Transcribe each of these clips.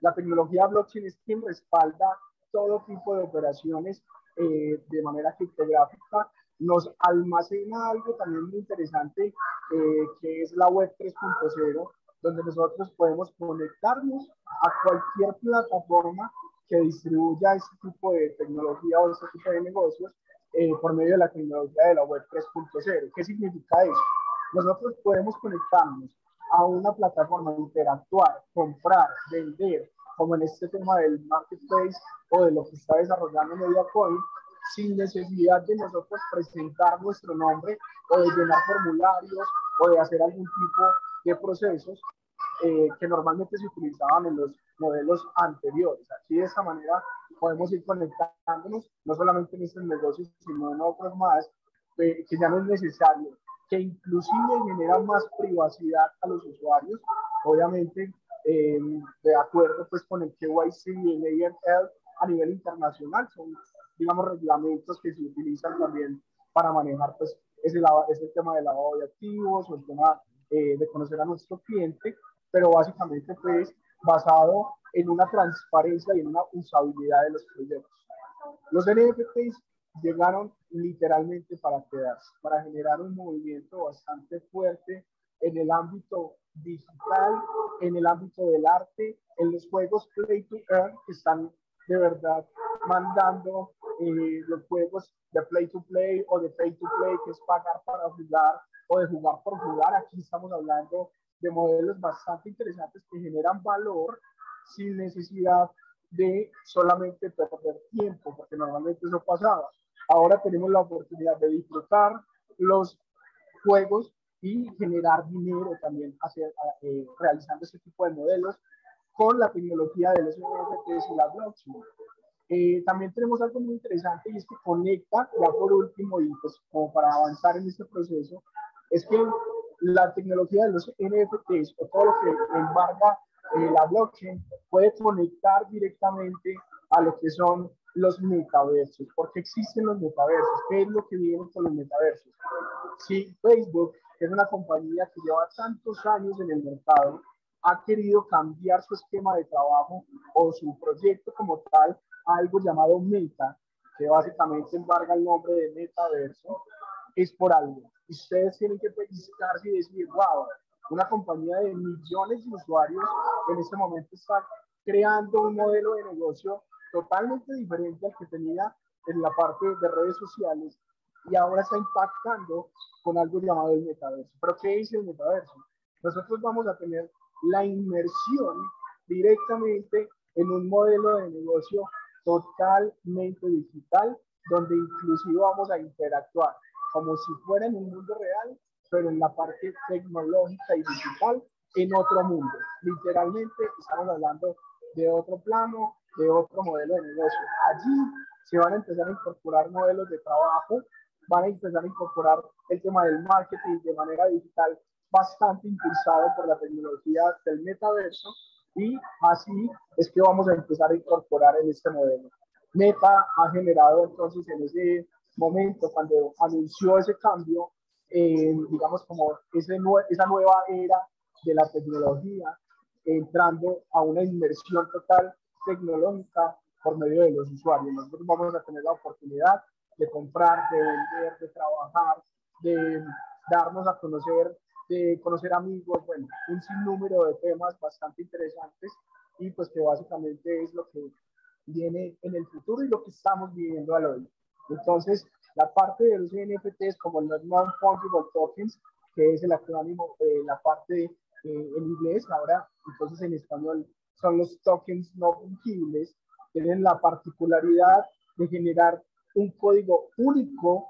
la tecnología blockchain es quien respalda todo tipo de operaciones eh, de manera criptográfica. Nos almacena algo también muy interesante, eh, que es la web 3.0, donde nosotros podemos conectarnos a cualquier plataforma que distribuya este tipo de tecnología o este tipo de negocios eh, por medio de la tecnología de la web 3.0. ¿Qué significa eso? Nosotros podemos conectarnos a una plataforma, interactuar, comprar, vender, como en este tema del marketplace o de lo que está desarrollando MediaCoin, sin necesidad de nosotros presentar nuestro nombre o de llenar formularios o de hacer algún tipo de procesos eh, que normalmente se utilizaban en los modelos anteriores. Así de esa manera podemos ir conectándonos, no solamente en estos negocios, sino en otros más, eh, que ya no es necesario que inclusive generan más privacidad a los usuarios, obviamente em, de acuerdo pues con el KYC y el AML a nivel internacional, son digamos reglamentos que se utilizan también para manejar pues ese, tema de lavado de activos o el tema eh, de conocer a nuestro cliente, pero básicamente pues basado en una transparencia y en una usabilidad de los proyectos. Los NFTs llegaron literalmente para quedarse, para generar un movimiento bastante fuerte en el ámbito digital, en el ámbito del arte, en los juegos Play to Earn que están de verdad mandando eh, los juegos de Play to Play o de Pay to Play, que es pagar para jugar o de jugar por jugar. Aquí estamos hablando de modelos bastante interesantes que generan valor sin necesidad de solamente perder tiempo, porque normalmente eso pasaba. Ahora tenemos la oportunidad de disfrutar los juegos y generar dinero también hacer, eh, realizando este tipo de modelos con la tecnología de los NFTs y la blockchain. Eh, también tenemos algo muy interesante y es que conecta, ya por último, y pues como para avanzar en este proceso, es que la tecnología de los NFTs o todo lo que embarga eh, la blockchain puede conectar directamente a lo que son los metaversos, porque existen los metaversos. ¿Qué es lo que viene con los metaversos? Si Facebook, que es una compañía que lleva tantos años en el mercado, ha querido cambiar su esquema de trabajo o su proyecto como tal a algo llamado Meta, que básicamente embarga el nombre de metaverso, es por algo. Ustedes tienen que pensar y decir, wow, una compañía de millones de usuarios, en este momento está creando un modelo de negocio totalmente diferente al que tenía en la parte de redes sociales y ahora está impactando con algo llamado el metaverso. ¿Pero qué dice el metaverso? Nosotros vamos a tener la inmersión directamente en un modelo de negocio totalmente digital, donde inclusive vamos a interactuar como si fuera en un mundo real, pero en la parte tecnológica y digital en otro mundo. Literalmente estamos hablando de otro plano, de otro modelo de negocio. Allí se van a empezar a incorporar modelos de trabajo, van a empezar a incorporar el tema del marketing de manera digital bastante impulsado por la tecnología del metaverso y así es que vamos a empezar a incorporar en este modelo. Meta ha generado entonces en ese momento, cuando anunció ese cambio, eh, digamos, como esa nueva era de la tecnología, entrando a una inmersión total tecnológica por medio de los usuarios. Nosotros vamos a tener la oportunidad de comprar, de vender, de trabajar, de darnos a conocer, de conocer amigos, bueno, un sinnúmero de temas bastante interesantes y pues que básicamente es lo que viene en el futuro y lo que estamos viviendo al hoy. Entonces, la parte de los NFTs como los non-fungible tokens, que es el acrónimo, eh, la parte eh, en inglés, ahora entonces en español son los tokens no fungibles, tienen la particularidad de generar un código único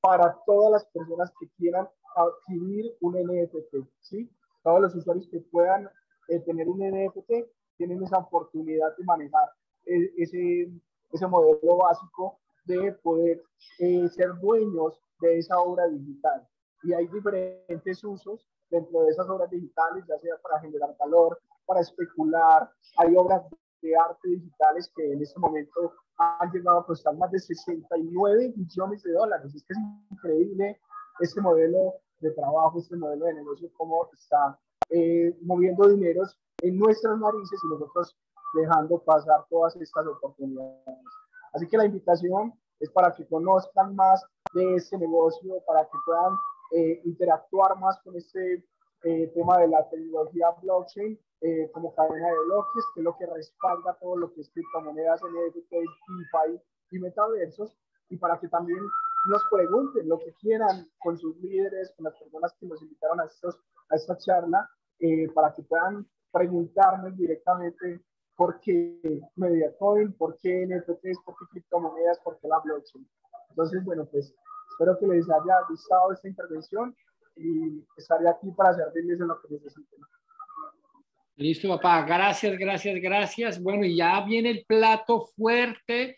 para todas las personas que quieran adquirir un NFT, ¿sí? Todos los usuarios que puedan eh, tener un NFT tienen esa oportunidad de manejar ese, ese modelo básico de poder eh, ser dueños de esa obra digital. Y hay diferentes usos dentro de esas obras digitales, ya sea para generar valor, para especular. Hay obras de arte digitales que en este momento han llegado a costar más de 69 millones de dólares. Es que es increíble este modelo de trabajo, este modelo de negocio, cómo está eh, moviendo dineros en nuestras narices y nosotros dejando pasar todas estas oportunidades. Así que la invitación es para que conozcan más de ese negocio, para que puedan eh, interactuar más con este eh, tema de la tecnología blockchain eh, como cadena de bloques, que es lo que respalda todo lo que es criptomonedas, NFT, DeFi y metaversos, y para que también nos pregunten lo que quieran con sus líderes, con las personas que nos invitaron a, estos, a esta charla, para que puedan preguntarnos directamente por qué Mediacoin, por qué NFTs, por qué criptomonedas, por qué la blockchain. Entonces, bueno, pues espero que les haya gustado esta intervención y estaré aquí para servirles en lo que necesiten. Listo, papá. Gracias, gracias, gracias. Bueno, y ya viene el plato fuerte.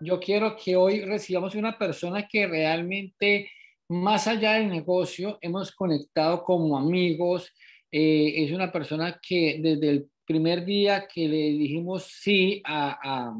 Yo quiero que hoy recibamos una persona que realmente, más allá del negocio, hemos conectado como amigos. Eh, es una persona que desde el primer día que le dijimos sí a,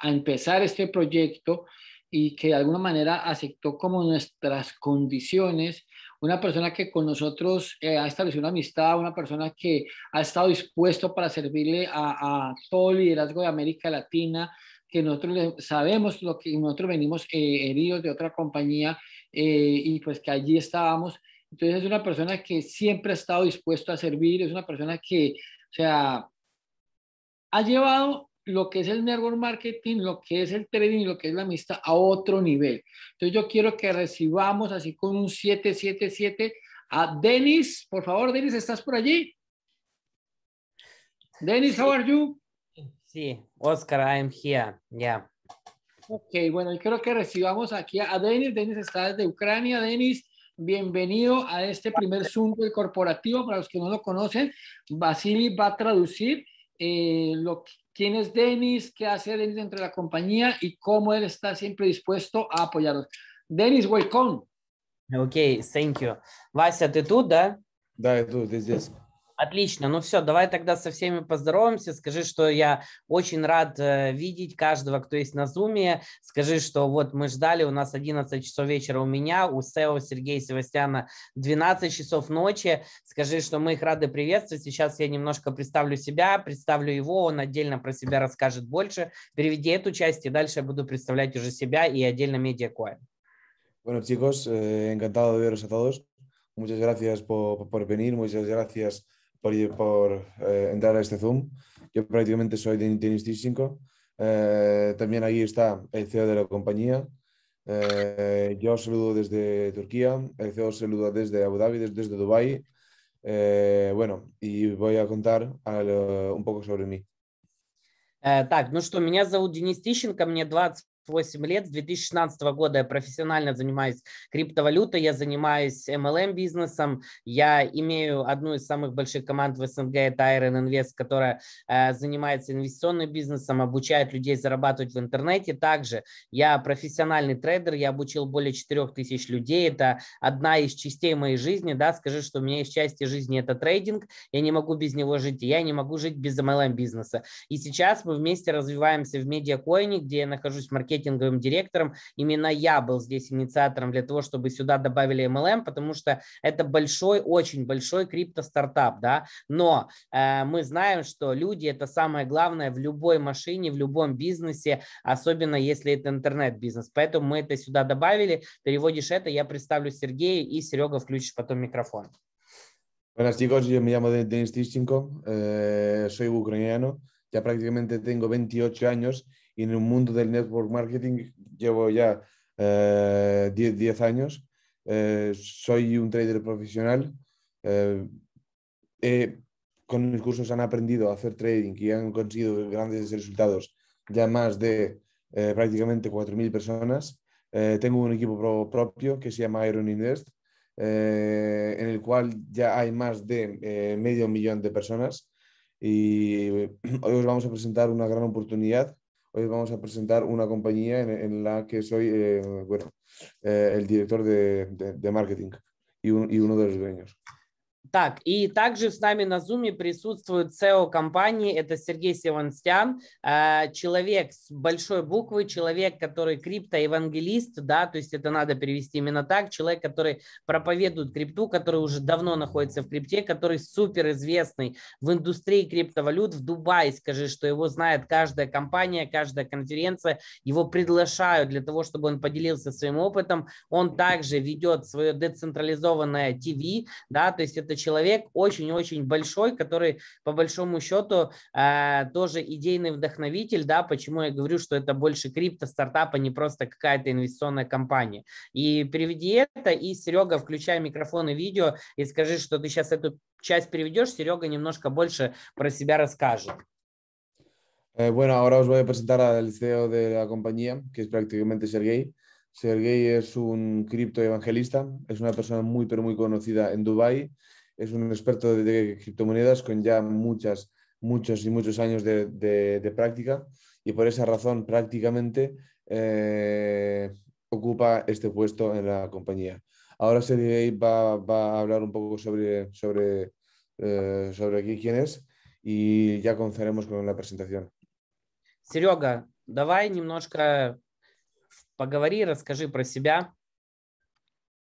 a, empezar este proyecto y que de alguna manera aceptó como nuestras condiciones, una persona que con nosotros eh, ha establecido una amistad, una persona que ha estado dispuesto para servirle a, todo el liderazgo de América Latina, que nosotros sabemos lo que nosotros venimos eh, heridos de otra compañía eh, y pues que allí estábamos. Entonces es una persona que siempre ha estado dispuesto a servir, es una persona que o sea, ha llevado lo que es el network marketing, lo que es el trading, lo que es la amistad a otro nivel. Entonces yo quiero que recibamos así con un 777 a Denis. Por favor, Denis, ¿estás por allí? Denis, how are you? Sí, Oscar, I'm here. Yeah. Ok, bueno, yo creo que recibamos aquí a Denis. Denis está desde Ucrania. Denis, Bienvenido a este primer Zoom corporativo. Para los que no lo conocen, Basili va a traducir eh, lo, quién es Denis, qué hace Denis dentro de la compañía y cómo él está siempre dispuesto a apoyarlos. Denis, welcome. Ok, thank you. a ты тут, да? Да, я Отлично, ну все, давай тогда со всеми поздороваемся. Скажи, что я очень рад э, видеть каждого, кто есть на зуме. Скажи, что вот мы ждали, у нас 11 часов вечера у меня, у СЭО Сергея Севастьяна 12 часов ночи. Скажи, что мы их рады приветствовать. Сейчас я немножко представлю себя, представлю его, он отдельно про себя расскажет больше. Переведи эту часть, и дальше я буду представлять уже себя и отдельно медиакоин. Bueno, chicos, eh, encantado de veros a todos. Muchas gracias por, por venir, muchas gracias por, eh, entrar a este Zoom. Yo prácticamente soy de Tennis 5 eh, también ahí está el CEO de la compañía. Eh, yo saludo desde Turquía, el CEO saluda desde Abu Dhabi, desde, Dubai Dubái. bueno, y voy a contar un poco sobre mí. Э, ну что, меня зовут Денис мне 20 8 лет, с 2016 года я профессионально занимаюсь криптовалютой, я занимаюсь MLM-бизнесом, я имею одну из самых больших команд в СНГ, это Iron Invest, которая э, занимается инвестиционным бизнесом, обучает людей зарабатывать в интернете. Также я профессиональный трейдер, я обучил более 4000 людей, это одна из частей моей жизни, да, скажи, что у меня из части жизни это трейдинг, я не могу без него жить, я не могу жить без MLM-бизнеса. И сейчас мы вместе развиваемся в медиакоине, где я нахожусь в маркетинг маркетинговым директором. Именно я был здесь инициатором для того, чтобы сюда добавили MLM, потому что это большой, очень большой крипто-стартап, да, но э, мы знаем, что люди – это самое главное в любой машине, в любом бизнесе, особенно если это интернет-бизнес, поэтому мы это сюда добавили, переводишь это, я представлю Сергея, и Серега включишь потом микрофон. Buenas chicos, yo me llamo Denis Tistinko, eh, soy ucraniano, ya prácticamente tengo 28 años y en el mundo del network marketing llevo ya 10 eh, años. Eh, soy un trader profesional. Eh, con mis cursos han aprendido a hacer trading y han conseguido grandes resultados ya más de prácticamente 4.000 personas. tengo un equipo propio que se llama Iron Invest, en el cual ya hay más de medio millón de personas. Y hoy os vamos a presentar una gran oportunidad Hoy vamos a presentar una compañía en, la que soy eh, eh, el director de, marketing y uno de los dueños. Так, и также с нами на Zoom присутствует CEO компании, это Сергей Севанстян, э, человек с большой буквы, человек, который криптоевангелист, да, то есть это надо перевести именно так, человек, который проповедует крипту, который уже давно находится в крипте, который супер известный в индустрии криптовалют в Дубае, скажи, что его знает каждая компания, каждая конференция, его приглашают для того, чтобы он поделился своим опытом, он также ведет свое децентрализованное ТВ, да, то есть это человек очень-очень большой, который по большому счету э, тоже идейный вдохновитель, да, почему я говорю, что это больше крипто стартап, а не просто какая-то инвестиционная компания. И приведи это, и Серега, включай микрофон и видео, и скажи, что ты сейчас эту часть приведешь, Серега немножко больше про себя расскажет. Eh, bueno, ahora os voy a presentar al CEO de la compañía, que es prácticamente Sergey. Sergey es un cripto evangelista, es una persona muy, pero muy conocida en Dubái es un experto de, criptomonedas con ya muchas, muchos y muchos años de, práctica y por esa razón prácticamente eh, ocupa este puesto en la compañía. Ahora Sergey va, va a hablar un poco sobre, sobre, eh, sobre aquí quién es y ya comenzaremos con la presentación. Серега, давай немножко поговори, расскажи про себя.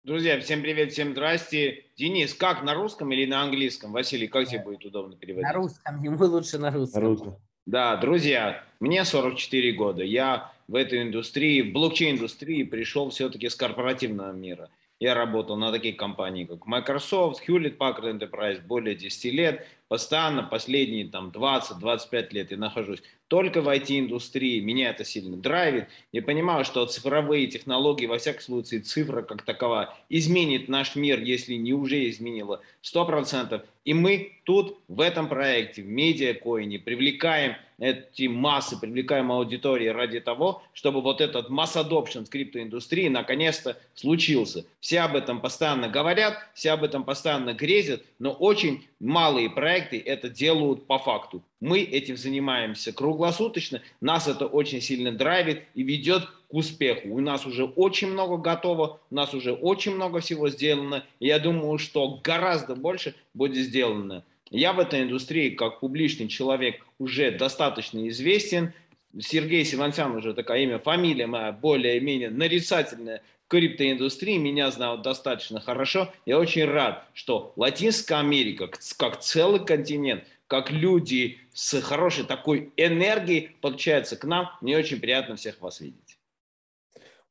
Друзья, всем привет, всем здрасте. Денис, как на русском или на английском? Василий, как тебе будет удобно переводить? На русском, ему лучше на русском. На русском. Да, друзья, мне 44 года. Я в этой индустрии, в блокчейн-индустрии пришел все-таки с корпоративного мира. Я работал на таких компаниях, как Microsoft, Hewlett Packard Enterprise более 10 лет постоянно последние там 20-25 лет я нахожусь только в IT-индустрии, меня это сильно драйвит. Я понимаю, что цифровые технологии, во всяком случае, цифра как такова изменит наш мир, если не уже изменила 100%. И мы тут, в этом проекте, в медиакоине, привлекаем эти массы, привлекаем аудитории ради того, чтобы вот этот масс adoption в криптоиндустрии наконец-то случился. Все об этом постоянно говорят, все об этом постоянно грезят, но очень малые проекты это делают по факту. Мы этим занимаемся круглосуточно, нас это очень сильно драйвит и ведет к успеху. У нас уже очень много готово, у нас уже очень много всего сделано, и я думаю, что гораздо больше будет сделано. Я в этой индустрии, как публичный человек, уже достаточно известен, Сергей Симонтян уже такое имя, фамилия моя более-менее нарицательная криптоиндустрии меня знают достаточно хорошо. Я очень рад, что Латинская Америка, как целый континент, как люди с хорошей такой энергией подключаются к нам. Мне очень приятно всех вас видеть.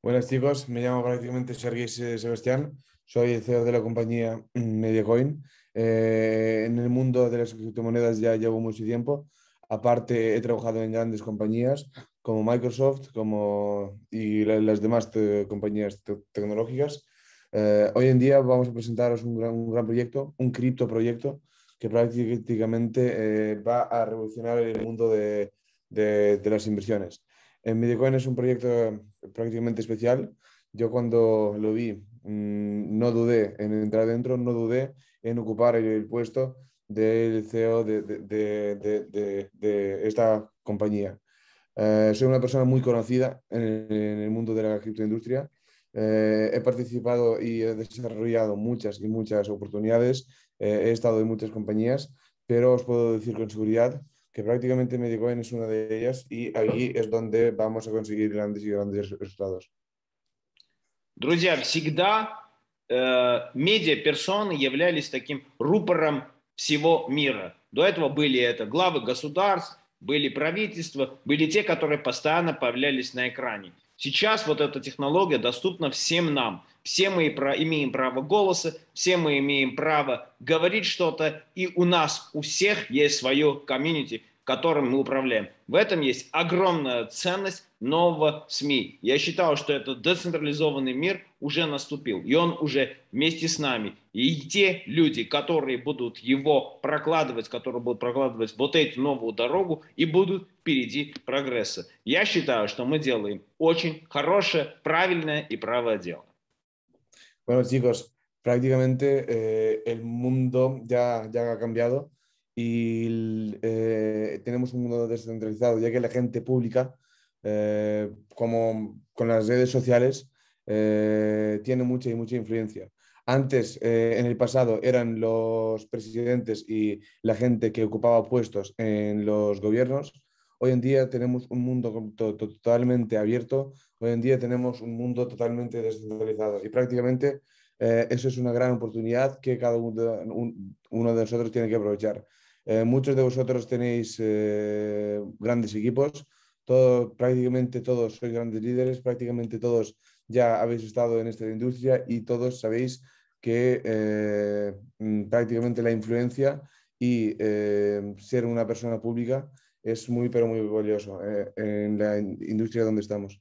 Buenas chicos, me llamo prácticamente Sergei Sebastián, soy el CEO de la compañía Mediacoin. Eh, en el mundo de las criptomonedas ya llevo mucho tiempo, Aparte, he trabajado en grandes compañías como Microsoft como, y las demás compañías tecnológicas. Eh, hoy en día vamos a presentaros un gran, gran proyecto, un cripto proyecto que prácticamente eh, va a revolucionar el mundo de, de, las inversiones. En Medicoin es un proyecto prácticamente especial. Yo cuando lo vi mm, no dudé en entrar dentro, no dudé en ocupar el puesto del CEO de, de, de, de esta compañía. Eh, soy una persona muy conocida en el, mundo de la criptoindustria. Eh, he participado y he desarrollado muchas y muchas oportunidades. Eh, he estado en muchas compañías, pero os puedo decir con seguridad que prácticamente Medicoin es una de ellas y allí es donde vamos a conseguir grandes y grandes resultados. Друзья, всегда э, медиаперсоны являлись таким рупором всего мира. До этого были это главы государств, были правительства, были те, которые постоянно появлялись на экране. Сейчас вот эта технология доступна всем нам. Все мы имеем право голоса, все мы имеем право говорить что-то, и у нас, у всех есть свое комьюнити, которым мы управляем. В этом есть огромная ценность нового СМИ. Я считаю, что этот децентрализованный мир уже наступил, и он уже вместе с нами. И те люди, которые будут его прокладывать, которые будут прокладывать вот эту новую дорогу и будут впереди прогресса. Я считаю, что мы делаем очень хорошее, правильное и правое дело. Bueno, chicos, prácticamente eh, el mundo ya, ya ha cambiado y eh, tenemos un mundo descentralizado, ya que la gente pública, eh, como con las redes sociales, tiene mucha y mucha influencia. antes, eh, en el pasado, eran los presidentes y la gente que ocupaba puestos en los gobiernos. Hoy en día tenemos un mundo totalmente abierto, hoy en día tenemos un mundo totalmente descentralizado y prácticamente eh, eso es una gran oportunidad que cada uno de, uno de nosotros tiene que aprovechar. Eh, muchos de vosotros tenéis grandes equipos, todo, prácticamente todos sois grandes líderes, prácticamente todos ya habéis estado en esta industria y todos sabéis que eh, mm, prácticamente la influencia y eh, ser una persona pública es muy, pero muy valioso eh, en la industria donde estamos.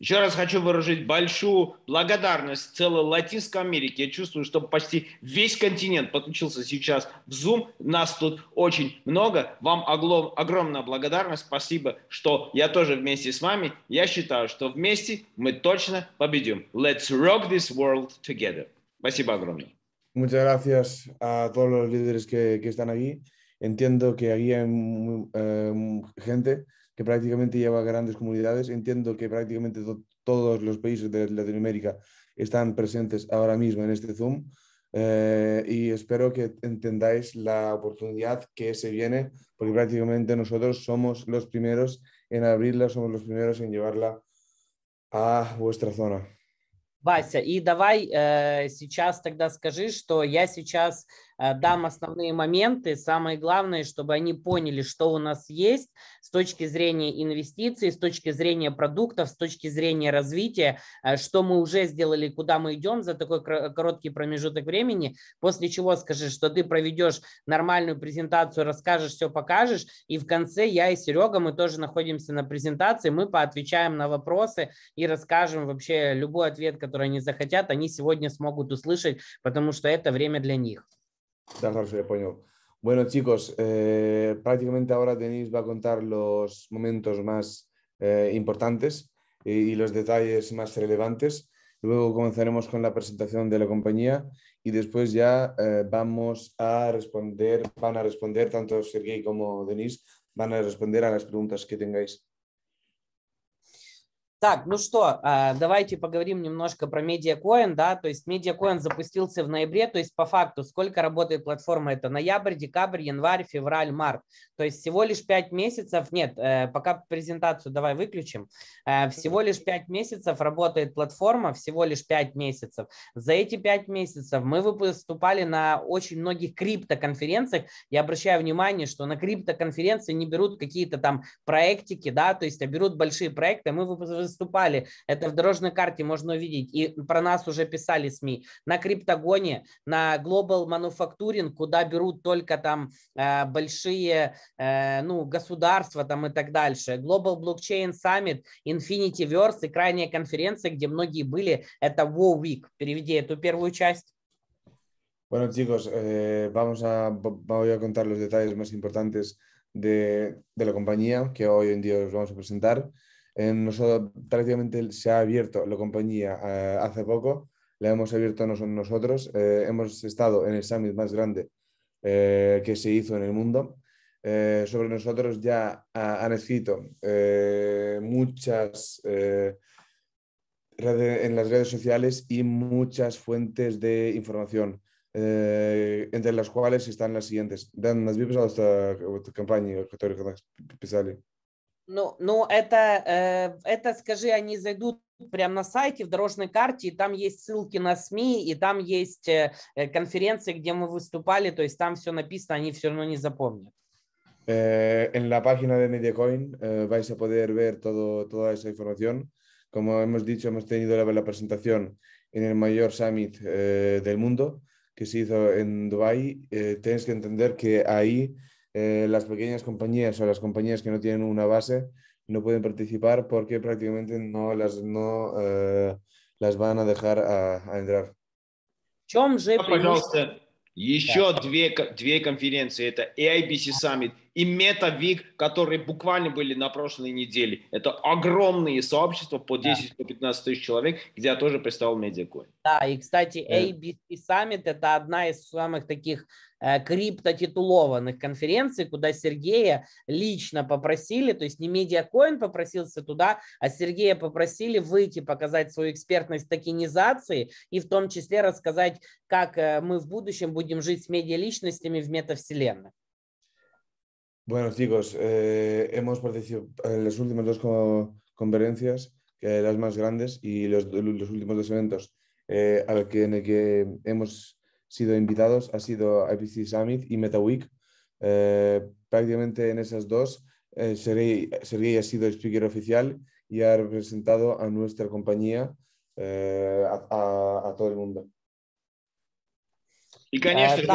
Еще раз хочу выразить большую благодарность целой Латинской Америке. Я чувствую, что почти весь континент подключился сейчас в Zoom. Нас тут очень много. Вам оглом, огромная благодарность. Спасибо, что я тоже вместе с вами. Я считаю, что вместе мы точно победим. Let's rock this world together. Muchas gracias a todos los líderes que, están aquí. Entiendo que aquí hay eh, gente que prácticamente lleva grandes comunidades. Entiendo que prácticamente todos los países de Latinoamérica están presentes ahora mismo en este Zoom. Eh, y espero que entendáis la oportunidad que se viene, porque prácticamente nosotros somos los primeros en abrirla, somos los primeros en llevarla a vuestra zona. Вася, и давай э, сейчас тогда скажи, что я сейчас Э, дам основные моменты. Самое главное, чтобы они поняли, что у нас есть с точки зрения инвестиций, с точки зрения продуктов, с точки зрения развития, э, что мы уже сделали, куда мы идем за такой короткий промежуток времени, после чего скажи, что ты проведешь нормальную презентацию, расскажешь все, покажешь, и в конце я и Серега, мы тоже находимся на презентации, мы поотвечаем на вопросы и расскажем вообще любой ответ, который они захотят, они сегодня смогут услышать, потому что это время для них. de Bueno, chicos, eh, prácticamente ahora Denis va a contar los momentos más eh, importantes y, los detalles más relevantes. Luego comenzaremos con la presentación de la compañía y después ya eh, vamos a responder, van a responder, tanto Sergey como Denis, van a responder a las preguntas que tengáis. Так, ну что, а, давайте поговорим немножко про MediaCoin, да, то есть MediaCoin запустился в ноябре, то есть по факту сколько работает платформа, это ноябрь, декабрь, январь, февраль, март, то есть всего лишь 5 месяцев, нет, э, пока презентацию давай выключим, э, всего лишь 5 месяцев работает платформа, всего лишь 5 месяцев, за эти 5 месяцев мы выступали на очень многих криптоконференциях, я обращаю внимание, что на криптоконференции не берут какие-то там проектики, да, то есть а берут большие проекты, мы выступали. Это в дорожной карте можно увидеть. И про нас уже писали СМИ. На Криптогоне, на Global Manufacturing, куда берут только там э, большие э, ну, государства там и так дальше. Global Blockchain Summit, Infinity Verse и крайняя конференция, где многие были, это WoW Week. Переведи эту первую часть. Bueno, chicos, eh, vamos a, voy a contar los detalles más importantes de, de la compañía que hoy en día os vamos a presentar. nosotros prácticamente se ha abierto la compañía hace poco, la hemos abierto nosotros, hemos estado en el summit más grande que se hizo en el mundo. sobre nosotros ya han escrito muchas en las redes sociales y muchas fuentes de información, entre las cuales están las siguientes. Dan, ¿has visto esta Ну, ну это, это, скажи, они зайдут прямо на сайте, в дорожной карте, и там есть ссылки на СМИ, и там есть конференции, где мы выступали, то есть там все написано, они все равно не запомнят. en la página de Mediacoin eh, vais a poder ver todo, toda esa información. Como hemos dicho, hemos tenido la, la presentación en el mayor summit eh, del mundo que se hizo en Dubái. Tienes que entender que ahí eh, las pequeñas compañías o las compañías que no tienen una base no pueden participar porque prácticamente no las, no, eh, las van a dejar a, a entrar. чем же ну, Пожалуйста, еще да. две, две конференции. Это AIBC Summit и MetaVig, которые буквально были на прошлой неделе. Это огромные сообщества по 10-15 да. тысяч человек, где я тоже представил медиакоин. Да, и, кстати, э. AIBC Summit – это одна из самых таких Э, криптотитулованных конференций, куда Сергея лично попросили, то есть не Медиакоин попросился туда, а Сергея попросили выйти, показать свою экспертность токенизации и в том числе рассказать, как э, мы в будущем будем жить с медиаличностями в метавселенной. Bueno, chicos, eh, hemos participado en las últimas dos co conferencias, eh, las más grandes, y los, los últimos dos eventos eh, al que, en el que hemos sido invitados ha sido IPC Summit y MetaWeek. Eh, prácticamente en esas dos, eh, Sergey, ha sido speaker oficial y ha representado a nuestra compañía eh, a, a, todo el mundo. Y, конечно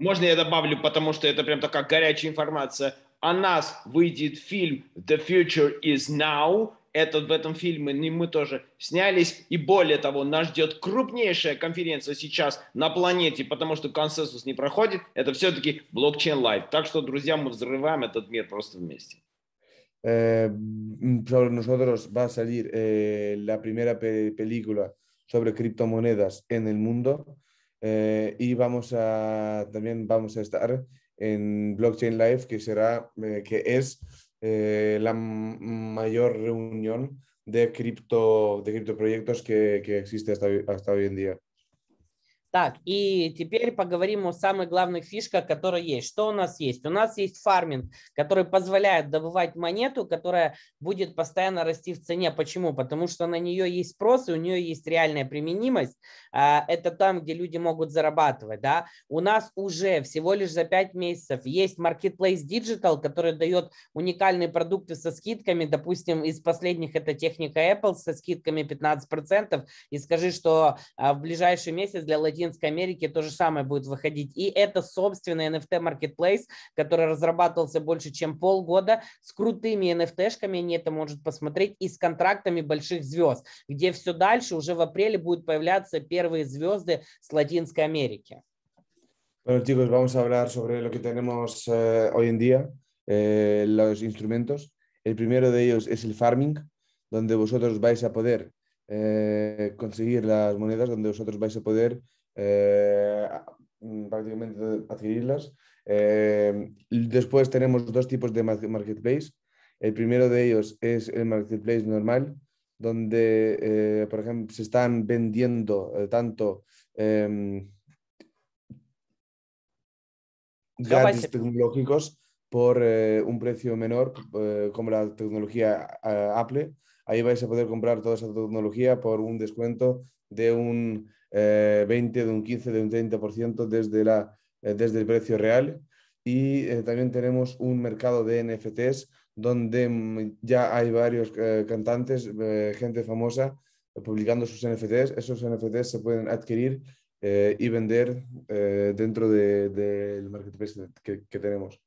можно я добавлю, потому что это прям такая горячая информация. О нас выйдет фильм «The Future is Now», этот, в этом фильме и мы тоже снялись. И более того, нас ждет крупнейшая конференция сейчас на планете, потому что консенсус не проходит. Это все-таки блокчейн лайф. Так что, друзья, мы взрываем этот мир просто вместе. Eh, sobre nosotros va a salir eh, la primera pe película sobre criptomonedas en el mundo eh, y vamos a también vamos a estar en Blockchain Live que será eh, que es Eh, la mayor reunión de cripto de criptoproyectos que, que existe hasta, hasta hoy en día. Так, и теперь поговорим о самых главных фишках, которые есть. Что у нас есть? У нас есть фарминг, который позволяет добывать монету, которая будет постоянно расти в цене. Почему? Потому что на нее есть спрос, и у нее есть реальная применимость. А, это там, где люди могут зарабатывать. Да? У нас уже всего лишь за 5 месяцев есть Marketplace Digital, который дает уникальные продукты со скидками. Допустим, из последних это техника Apple со скидками 15%. И скажи, что а, в ближайший месяц для латинских Латинской Америке то же самое будет выходить. И это собственный NFT-маркетплейс, который разрабатывался больше, чем полгода, с крутыми NFT-шками, они это могут посмотреть, и с контрактами больших звезд, где все дальше уже в апреле будут появляться первые звезды с Латинской Америки. Bueno, chicos, vamos a hablar sobre lo que tenemos eh, hoy en día, eh, los instrumentos. El primero de ellos es el farming, donde vosotros vais a poder eh, conseguir las monedas, donde vosotros vais a poder Eh, mm, prácticamente adquirirlas. Eh, después tenemos dos tipos de marketplace. El primero de ellos es el marketplace normal, donde, eh, por ejemplo, se están vendiendo tanto em, gadgets tecnológicos por un precio menor, como la tecnología Apple. Ahí vais a poder comprar toda esa tecnología por un descuento de un 20, eh, de un 15, de un 30% desde, la, eh, desde el precio real. Y eh, también tenemos un mercado de NFTs donde mm, ya hay varios cantantes, gente famosa publicando sus NFTs. Esos NFTs se pueden adquirir y vender dentro del de, marketplace que tenemos.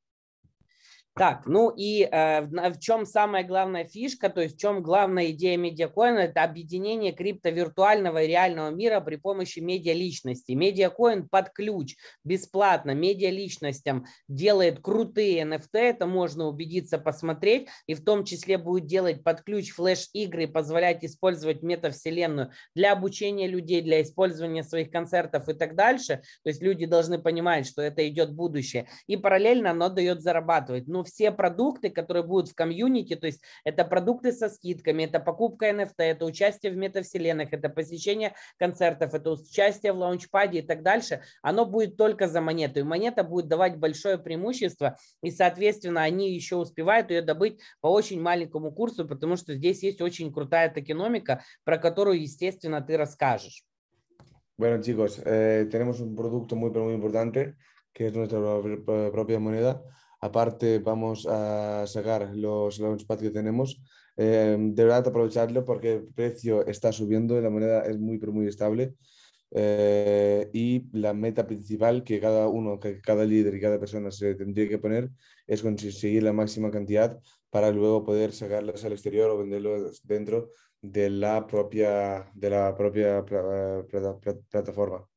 Так, ну и э, в, чем самая главная фишка, то есть в чем главная идея медиакоина, это объединение криптовиртуального и реального мира при помощи медиаличности. Медиакоин под ключ, бесплатно, медиаличностям делает крутые NFT, это можно убедиться, посмотреть, и в том числе будет делать под ключ флеш-игры, позволять использовать метавселенную для обучения людей, для использования своих концертов и так дальше. То есть люди должны понимать, что это идет будущее. И параллельно оно дает зарабатывать. Ну, все продукты, которые будут в комьюнити, то есть это продукты со скидками, это покупка NFT, это участие в метавселенных, это посещение концертов, это участие в лаунчпаде и так дальше, оно будет только за монету. И монета будет давать большое преимущество, и, соответственно, они еще успевают ее добыть по очень маленькому курсу, потому что здесь есть очень крутая токеномика, про которую, естественно, ты расскажешь. Bueno, chicos, eh, tenemos un producto muy, pero muy importante, que es nuestra propia moneda. Aparte, vamos a sacar los, espacios que tenemos. Em, de verdad, aprovecharlo porque el precio está subiendo, y la moneda es muy, pero muy estable. Eh, y la meta principal que cada uno, que cada líder y cada persona se tendría que poner es conseguir la máxima cantidad para luego poder sacarlas al exterior o venderlos dentro de la propia, de la propia eh, plataforma.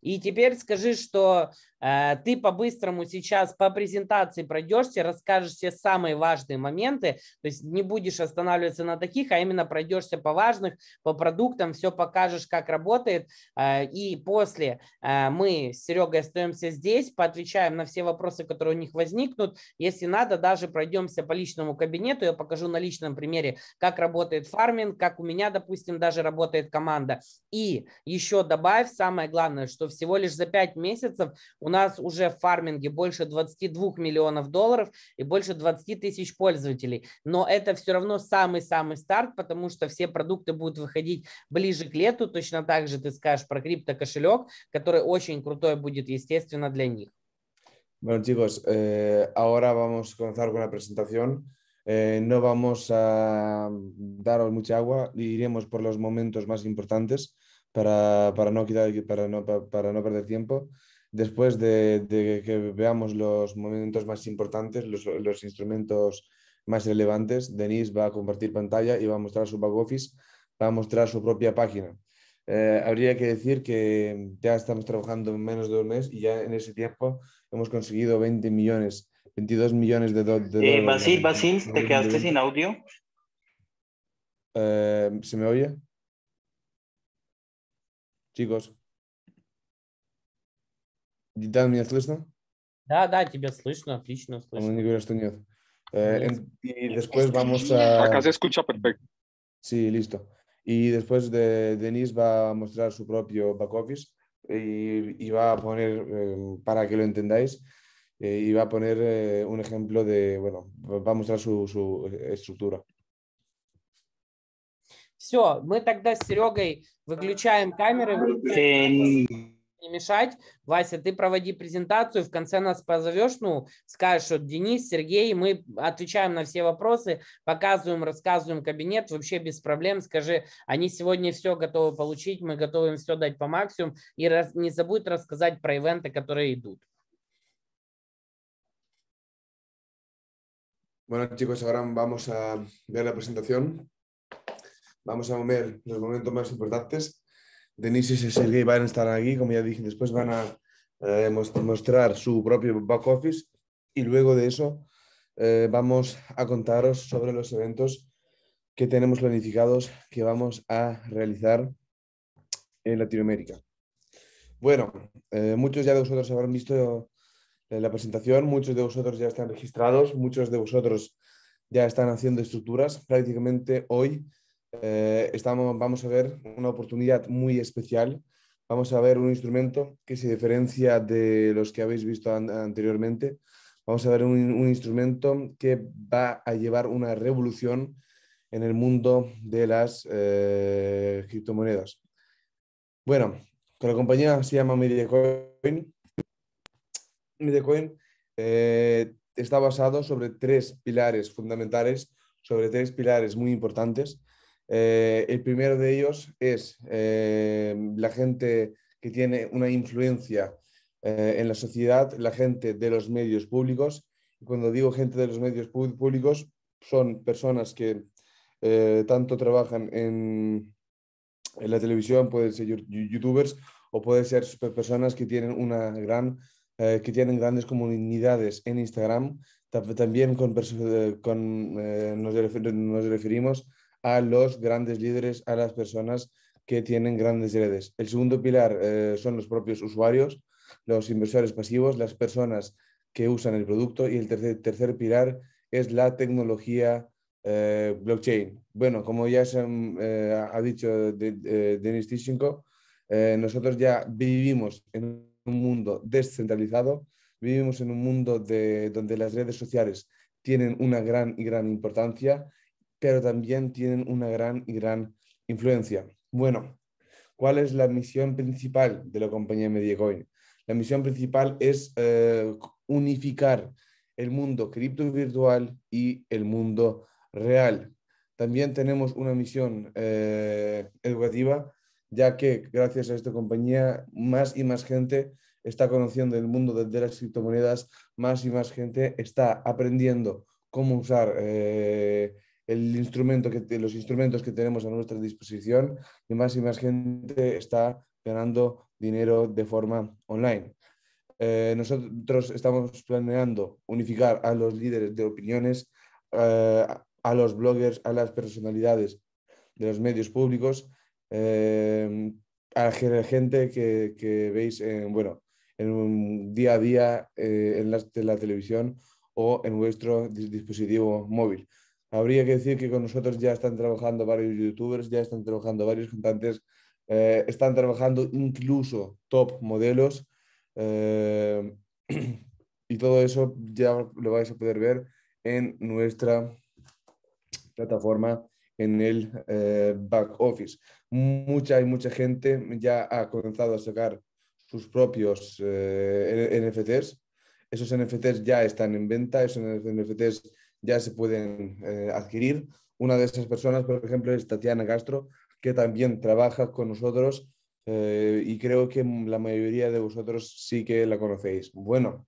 И теперь скажи, что э, ты по-быстрому сейчас по презентации пройдешься, расскажешь все самые важные моменты, то есть не будешь останавливаться на таких, а именно пройдешься по важных, по продуктам, все покажешь, как работает. Э, и после э, мы с Серегой остаемся здесь, поотвечаем на все вопросы, которые у них возникнут. Если надо, даже пройдемся по личному кабинету, я покажу на личном примере, как работает фарминг, как у меня, допустим, даже работает команда. И еще добавь, самое главное, что всего лишь за 5 месяцев у нас уже в фарминге больше 22 миллионов долларов и больше 20 тысяч пользователей. Но это все равно самый-самый старт, потому что все продукты будут выходить ближе к лету. Точно так же ты скажешь про криптокошелек, который очень крутой будет, естественно, для них. Bueno, chicos, eh, ahora vamos a comenzar con la presentación. Eh, no vamos a daros mucha agua, iremos por los momentos más importantes. para, para no, quitar, para, no, para no perder tiempo. Después de, de, que veamos los movimientos más importantes, los, los instrumentos más relevantes, Denise va a compartir pantalla y va a mostrar su back office, va a mostrar su propia página. Eh, habría que decir que ya estamos trabajando en menos de un mes y ya en ese tiempo hemos conseguido 20 millones, 22 millones de, eh, dólares. Basil, Basil, ¿te quedaste sin audio? Eh, ¿Se me oye? Chicos. y э, después vamos a... Acá se escucha perfecto. Sí, listo. Y después de, Denis va a mostrar su propio back office y, va a poner, em, para que lo entendáis, eh, y va a poner eh, un ejemplo de, bueno, va a mostrar su, su eh, estructura. Все, мы тогда с Серегой выключаем камеры. Не мешать. Вася, ты проводи презентацию, в конце нас позовешь, ну, скажешь, что Денис, Сергей, мы отвечаем на все вопросы, показываем, рассказываем кабинет, вообще без проблем, скажи, они сегодня все готовы получить, мы готовы им все дать по максимуму, и раз, не забудь рассказать про ивенты, которые идут. Bueno, chicos, ahora vamos a ver la presentación. vamos a ver los momentos más importantes. Denis y Sergey van a estar aquí, como ya dije, después van a mostrar su propio back office y luego de eso eh, vamos a contaros sobre los eventos que tenemos planificados que vamos a realizar en Latinoamérica. Bueno, eh, muchos ya de vosotros habrán visto eh, la presentación, muchos de vosotros ya están registrados, muchos de vosotros ya están haciendo estructuras. Prácticamente hoy eh, estamos, vamos a ver una oportunidad muy especial. Vamos a ver un instrumento que se diferencia de los que habéis visto anteriormente. Vamos a ver un, instrumento que va a llevar una revolución en el mundo de las eh, criptomonedas. Bueno, la compañía se llama Mediacoin. Mediacoin eh, está basado sobre tres pilares fundamentales, sobre tres pilares muy importantes. Eh, el primero de ellos es eh, la gente que tiene una influencia eh, en la sociedad, la gente de los medios públicos. cuando digo gente de los medios públicos, son personas que tanto trabajan en, la televisión, pueden ser youtubers o pueden ser personas que tienen, una gran, que tienen grandes comunidades en Instagram. También con, con nos referimos a los grandes líderes, a las personas que tienen grandes redes. El segundo pilar eh, son los propios usuarios, los inversores pasivos, las personas que usan el producto y el tercer, pilar es la tecnología eh, blockchain. Bueno, como ya se, eh, ha dicho Denis Tishinko, nosotros ya vivimos en un mundo descentralizado, vivimos en un mundo de, donde las redes sociales tienen una gran y gran importancia pero también tienen una gran y gran influencia. Bueno, ¿cuál es la misión principal de la compañía MediaCoin? La misión principal es eh, unificar el mundo cripto virtual y el mundo real. También tenemos una misión eh, educativa, ya que gracias a esta compañía más y más gente está conociendo el mundo de, las criptomonedas, más y más gente está aprendiendo cómo usar eh, el instrumento que, los instrumentos que tenemos a nuestra disposición y más y más gente está ganando dinero de forma online. Eh, nosotros estamos planeando unificar a los líderes de opiniones, eh, a los bloggers, a las personalidades de los medios públicos, eh, a la gente que, veis en, bueno, en un día a día en la, en la televisión o en vuestro dispositivo móvil. Habría que decir que con nosotros ya están trabajando varios youtubers, ya están trabajando varios cantantes, eh, están trabajando incluso top modelos. Eh, y todo eso ya lo vais a poder ver en nuestra plataforma en el eh, back office. Mucha y mucha gente ya ha comenzado a sacar sus propios NFTs. Esos NFTs ya están en venta, esos NFTs ya se pueden eh, adquirir. Una de esas personas, por ejemplo, es Tatiana Castro, que también trabaja con nosotros eh, y creo que la mayoría de vosotros sí que la conocéis. Bueno,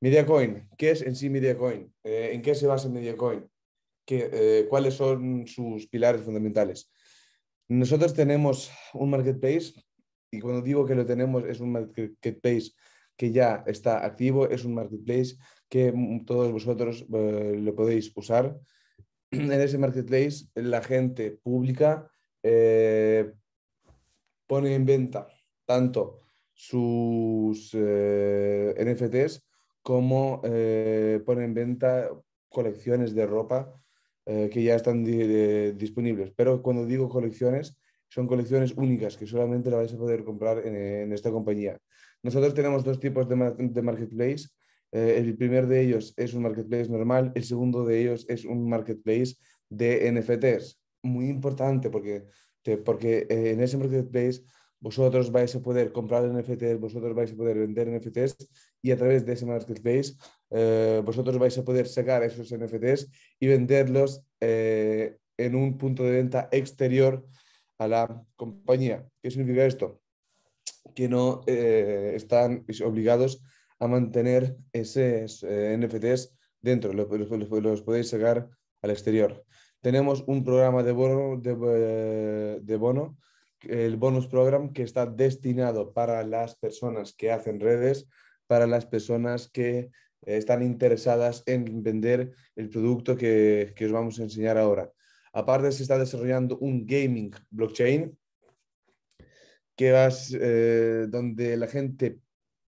MediaCoin, ¿qué es en sí MediaCoin? Eh, ¿En qué se basa MediaCoin? ¿Qué, ¿Cuáles son sus pilares fundamentales? Nosotros tenemos un marketplace y cuando digo que lo tenemos es un marketplace que ya está activo, es un marketplace que todos vosotros eh, lo podéis usar. En ese marketplace la gente pública eh, pone en venta tanto sus eh, NFTs como pone en venta colecciones de ropa que ya están disponibles. Pero cuando digo colecciones, son colecciones únicas que solamente la vais a poder comprar en, esta compañía. Nosotros tenemos dos tipos de, de marketplace eh, el primer de ellos es un marketplace normal, el segundo de ellos es un marketplace de NFTs. Muy importante porque, porque eh, en ese marketplace vosotros vais a poder comprar NFTs, vosotros vais a poder vender NFTs y a través de ese marketplace eh, vosotros vais a poder sacar esos NFTs y venderlos en un punto de venta exterior a la compañía. ¿Qué significa esto? Que no están obligados a mantener esos eh, NFTs dentro, los, podéis sacar al exterior. Tenemos un programa de bono, eh, de, bono, el bonus program, que está destinado para las personas que hacen redes, para las personas que eh, están interesadas en vender el producto que, os vamos a enseñar ahora. Aparte, se está desarrollando un gaming blockchain, que vas, donde la gente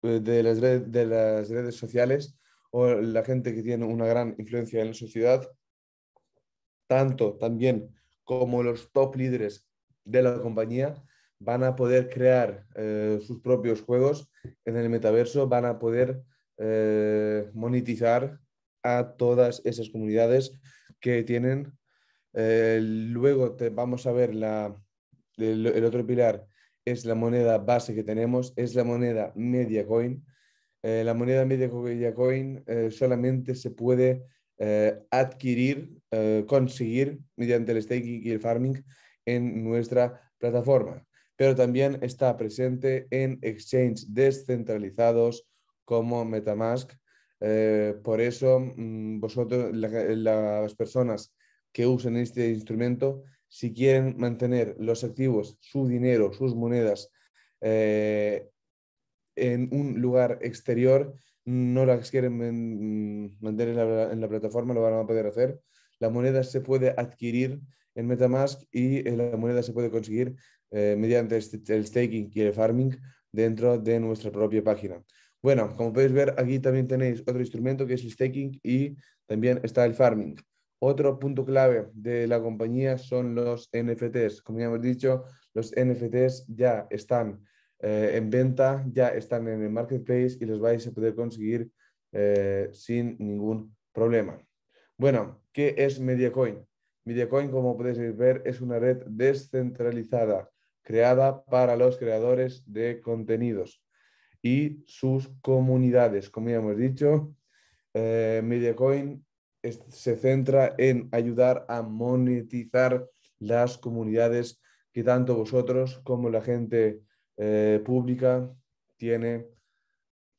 eh, de las, de las redes sociales o la gente que tiene una gran influencia en la sociedad, tanto también como los top líderes de la compañía, van a poder crear eh, sus propios juegos en el metaverso, van a poder eh, monetizar a todas esas comunidades que tienen. luego te, vamos a ver el, otro pilar es la moneda base que tenemos, es la moneda MediaCoin. Eh, la moneda MediaCoin eh, solamente se puede eh, adquirir, conseguir mediante el staking y el farming en nuestra plataforma, pero también está presente en exchanges descentralizados como Metamask. por eso, mm, vosotros, las personas que usen este instrumento si quieren mantener los activos, su dinero, sus monedas eh, en un lugar exterior, no las quieren mantener en la, plataforma, lo van a poder hacer. La moneda se puede adquirir en Metamask y eh, la moneda se puede conseguir eh, mediante este, el staking y el farming dentro de nuestra propia página. Bueno, como podéis ver, aquí también tenéis otro instrumento que es el staking y también está el farming. Otro punto clave de la compañía son los NFTs. Como ya hemos dicho, los NFTs ya están eh, en venta, ya están en el marketplace y los vais a poder conseguir eh, sin ningún problema. Bueno, ¿qué es MediaCoin? MediaCoin, como podéis ver, es una red descentralizada creada para los creadores de contenidos y sus comunidades. Como ya hemos dicho, eh, MediaCoin se centra en ayudar a monetizar las comunidades que tanto vosotros como la gente eh, pública tiene.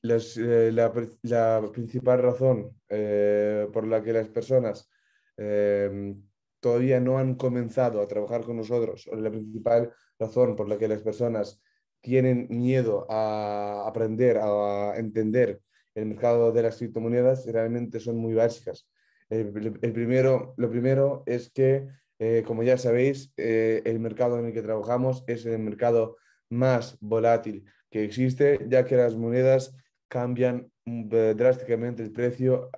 Eh, la, principal razón eh, por la que las personas em, todavía no han comenzado a trabajar con nosotros, o la principal razón por la que las personas tienen miedo a aprender, a entender el mercado de las criptomonedas, realmente son muy básicas primero, lo primero es que, eh, como ya sabéis, eh, el mercado en el que trabajamos es el mercado más volátil que existe, ya que las monedas cambian mm, eh, drásticamente el precio,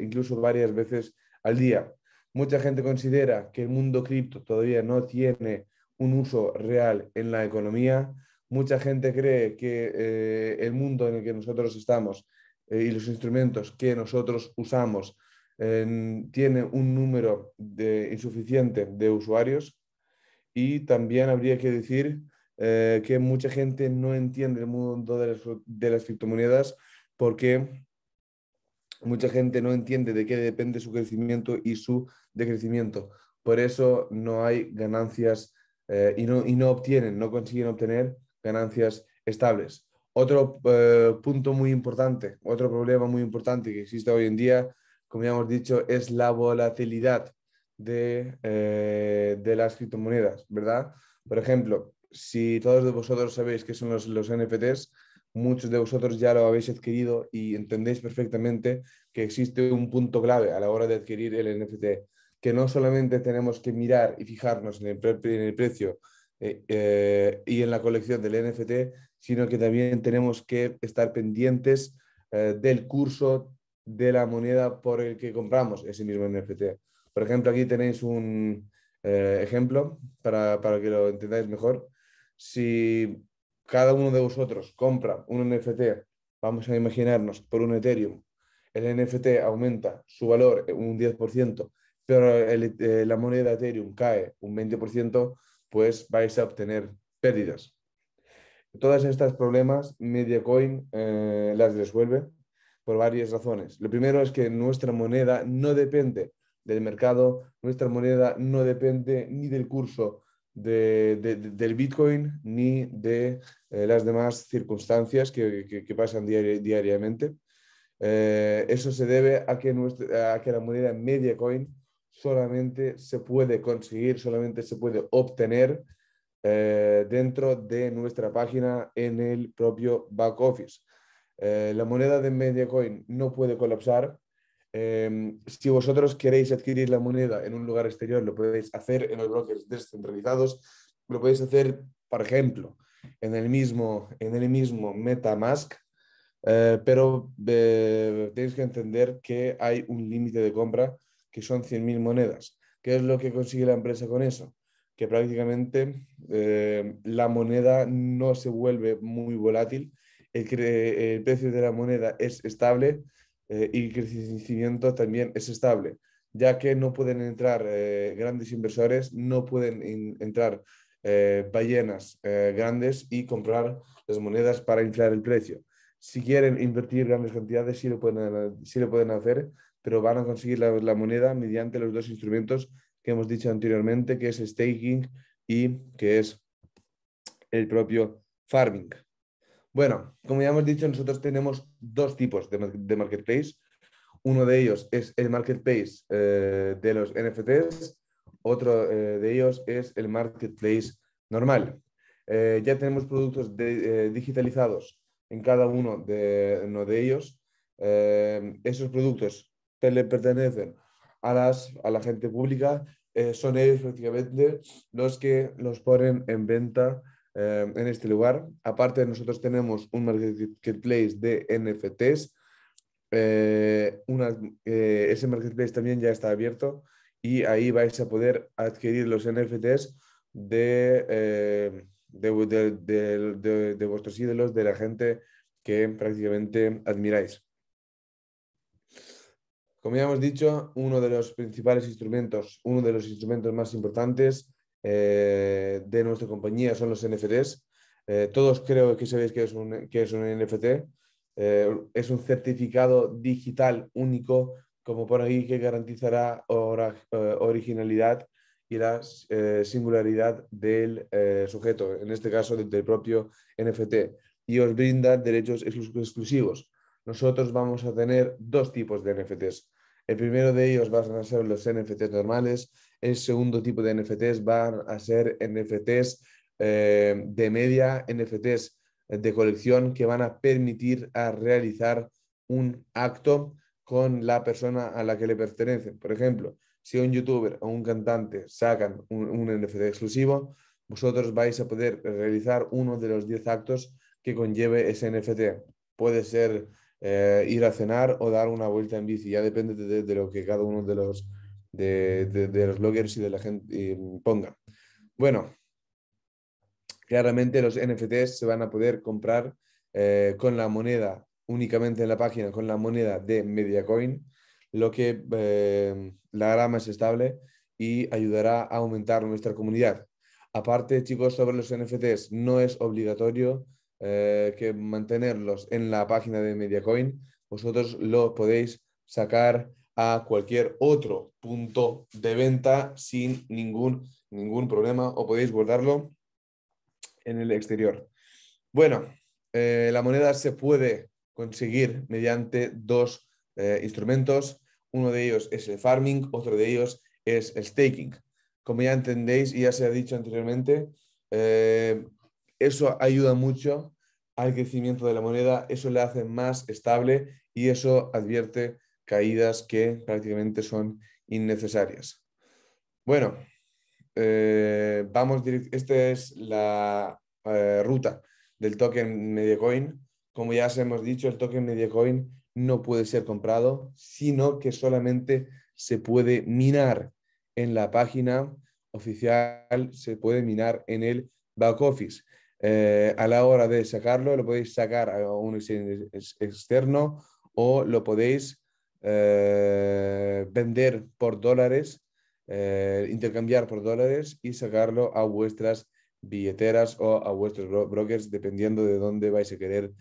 incluso varias veces al día. Mucha gente considera que el mundo cripto todavía no tiene un uso real en la economía. Mucha gente cree que el mundo en el que nosotros estamos y los instrumentos que nosotros usamos tiene un número de, insuficiente de usuarios y también habría que decir eh, que mucha gente no entiende el mundo de las, de las, criptomonedas porque mucha gente no entiende de qué depende su crecimiento y su decrecimiento. Por eso no hay ganancias eh, y, no, y, no, obtienen, no consiguen obtener ganancias estables. Otro eh, punto muy importante, otro problema muy importante que existe hoy en día como ya hemos dicho, es la volatilidad eh, de, las criptomonedas, ¿verdad? Por ejemplo, si todos de vosotros sabéis qué son los, NFTs, muchos de vosotros ya lo habéis adquirido y entendéis perfectamente que existe un punto clave a la hora de adquirir el NFT, que no solamente tenemos que mirar y fijarnos en el, precio eh, eh, y en la colección del NFT, sino que también tenemos que estar pendientes del curso de la moneda por el que compramos ese mismo NFT. Por ejemplo, aquí tenéis un eh, ejemplo para, que lo entendáis mejor. Si cada uno de vosotros compra un NFT, vamos a imaginarnos, por un Ethereum, el NFT aumenta su valor un 10%, pero eh, la moneda Ethereum cae un 20%, pues vais a obtener pérdidas. Todas estas problemas, MediaCoin eh, las resuelve por varias razones. Lo primero es que nuestra moneda no depende del mercado, nuestra moneda no depende ni del curso del Bitcoin ni de eh, las demás circunstancias que, pasan diariamente. Eh, eso se debe a que, nuestra, que la moneda MediaCoin solamente se puede conseguir, solamente se puede obtener eh, dentro de nuestra página en el propio back office. Eh, la moneda de MediaCoin no puede colapsar. Em, si vosotros queréis adquirir la moneda en un lugar exterior, lo podéis hacer en los bloques descentralizados. Lo podéis hacer, por ejemplo, en el mismo, en el mismo MetaMask, eh, pero eh, tenéis que entender que hay un límite de compra que son 100.000 monedas. ¿Qué es lo que consigue la empresa con eso? que prácticamente la moneda no se vuelve muy volátil el, precio de la moneda es estable eh, y el crecimiento también es estable, ya que no pueden entrar eh, grandes inversores, no pueden entrar eh, ballenas grandes y comprar las monedas para inflar el precio. Si quieren invertir grandes cantidades, sí lo pueden, sí lo pueden hacer, pero van a conseguir la, la moneda mediante los dos instrumentos que hemos dicho anteriormente, que es staking y que es el propio farming. Bueno, como ya hemos dicho, nosotros tenemos dos tipos de, marketplace. Uno de ellos es el marketplace eh, de los NFTs, otro eh, de ellos es el marketplace normal. Eh, ya tenemos productos digitalizados en cada uno de, ellos. esos productos le pertenecen a, las, a la gente pública, son ellos prácticamente los que los ponen en venta eh, en este lugar. Aparte, nosotros tenemos un marketplace de NFTs. Eh, eh, ese marketplace también ya está abierto y ahí vais a poder adquirir los NFTs de, de, de vuestros ídolos, de la gente que prácticamente admiráis. Como ya hemos dicho, uno de los principales instrumentos, uno de los instrumentos más importantes eh, de nuestra compañía son los NFTs. Eh, todos creo que sabéis que es un, que es un NFT. Eh, es un certificado digital único, como por ahí, que garantizará ahora originalidad y la singularidad del sujeto, en este caso del propio NFT, y os brinda derechos exclusivos. Nosotros vamos a tener dos tipos de NFTs el primero de ellos van a ser los NFTs normales, el segundo tipo de NFTs van a ser NFTs eh, de media, NFTs de colección que van a permitir a realizar un acto con la persona a la que le pertenece. Por ejemplo, si un youtuber o un cantante sacan un, un NFT exclusivo, vosotros vais a poder realizar uno de los 10 actos que conlleve ese NFT. Puede ser eh, ir a cenar o dar una vuelta en bici. Ya depende de, lo que cada uno de los, de, los bloggers y de la gente mm, ponga. Bueno, claramente los NFTs se van a poder comprar eh, con la moneda únicamente en la página, con la moneda de Mediacoin, lo que eh, la hará más estable y ayudará a aumentar nuestra comunidad. Aparte, chicos, sobre los NFTs, no es obligatorio eh, que mantenerlos en la página de MediaCoin, vosotros lo podéis sacar a cualquier otro punto de venta sin ningún, ningún problema o podéis guardarlo en el exterior. Bueno, eh, la moneda se puede conseguir mediante dos eh, instrumentos. Uno de ellos es el farming, otro de ellos es el staking. Como ya entendéis y ya se ha dicho anteriormente, eso ayuda mucho al crecimiento de la moneda, eso le hace más estable y eso advierte caídas que prácticamente son innecesarias. Bueno, eh, vamos esta es la eh, ruta del token Mediacoin. Como ya os hemos dicho, el token Mediacoin no puede ser comprado, sino que solamente se puede minar en la página oficial, se puede minar en el back office. Eh, a la hora de sacarlo, lo podéis sacar a un externo o lo podéis eh, vender por dólares, eh, intercambiar por dólares y sacarlo a vuestras billeteras o a vuestros brokers, dependiendo de dónde vais a querer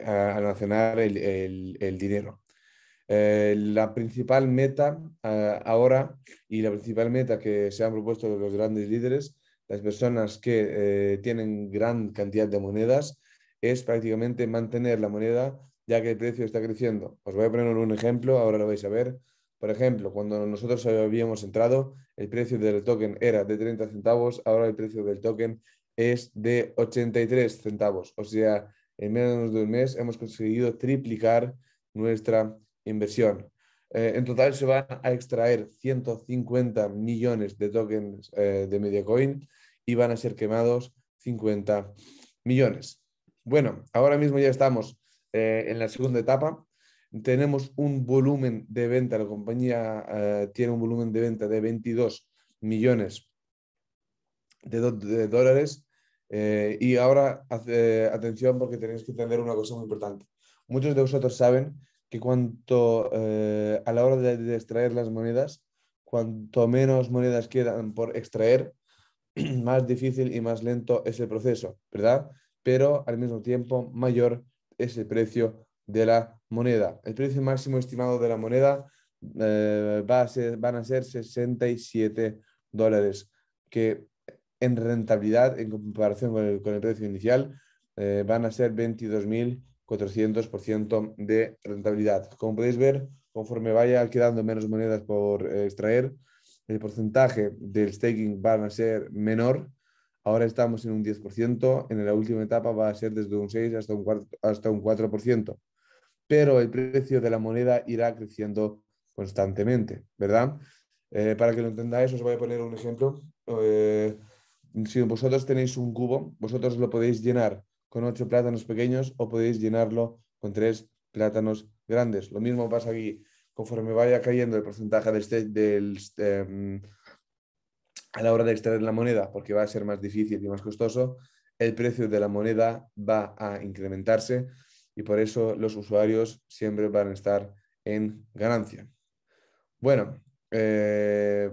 almacenar el, dinero. la principal meta ahora y la principal meta que se han propuesto los grandes líderes las personas que eh, tienen gran cantidad de monedas es prácticamente mantener la moneda ya que el precio está creciendo. Os voy a poner un ejemplo, ahora lo vais a ver. Por ejemplo, cuando nosotros habíamos entrado, el precio del token era de 30 centavos, ahora el precio del token es de 83 centavos. O sea, en menos de un mes hemos conseguido triplicar nuestra inversión. Eh, en total se van a extraer 150 millones de tokens eh, de Mediacoin y van a ser quemados 50 millones. Bueno, ahora mismo ya estamos eh, en la segunda etapa. Tenemos un volumen de venta, la compañía tiene un volumen de venta de 22 millones de, de dólares. y ahora, atención, porque tenéis que entender una cosa muy importante. Muchos de vosotros saben que cuanto eh, a la hora de, extraer las monedas, cuanto menos monedas quedan por extraer, más difícil y más lento es el proceso, ¿verdad? Pero al mismo tiempo mayor es el precio de la moneda. El precio máximo estimado de la moneda eh, va a ser, van a ser 67 dólares, que en rentabilidad, en comparación con el, precio inicial, eh, van a ser 22.000 400% de rentabilidad. Como podéis ver, conforme vaya quedando menos monedas por eh, extraer, el porcentaje del staking van a ser menor. Ahora estamos en un 10%, en la última etapa va a ser desde un 6 hasta un 4%, pero el precio de la moneda irá creciendo constantemente, ¿verdad? Eh, para que lo entendáis, os voy a poner un ejemplo. Eh, si vosotros tenéis un cubo, vosotros lo podéis llenar con ocho plátanos pequeños o podéis llenarlo con tres plátanos grandes. Lo mismo pasa aquí. Conforme vaya cayendo el porcentaje este, em, a la hora de extraer la moneda, porque va a ser más difícil y más costoso, el precio de la moneda va a incrementarse y por eso los usuarios siempre van a estar en ganancia. Bueno, eh,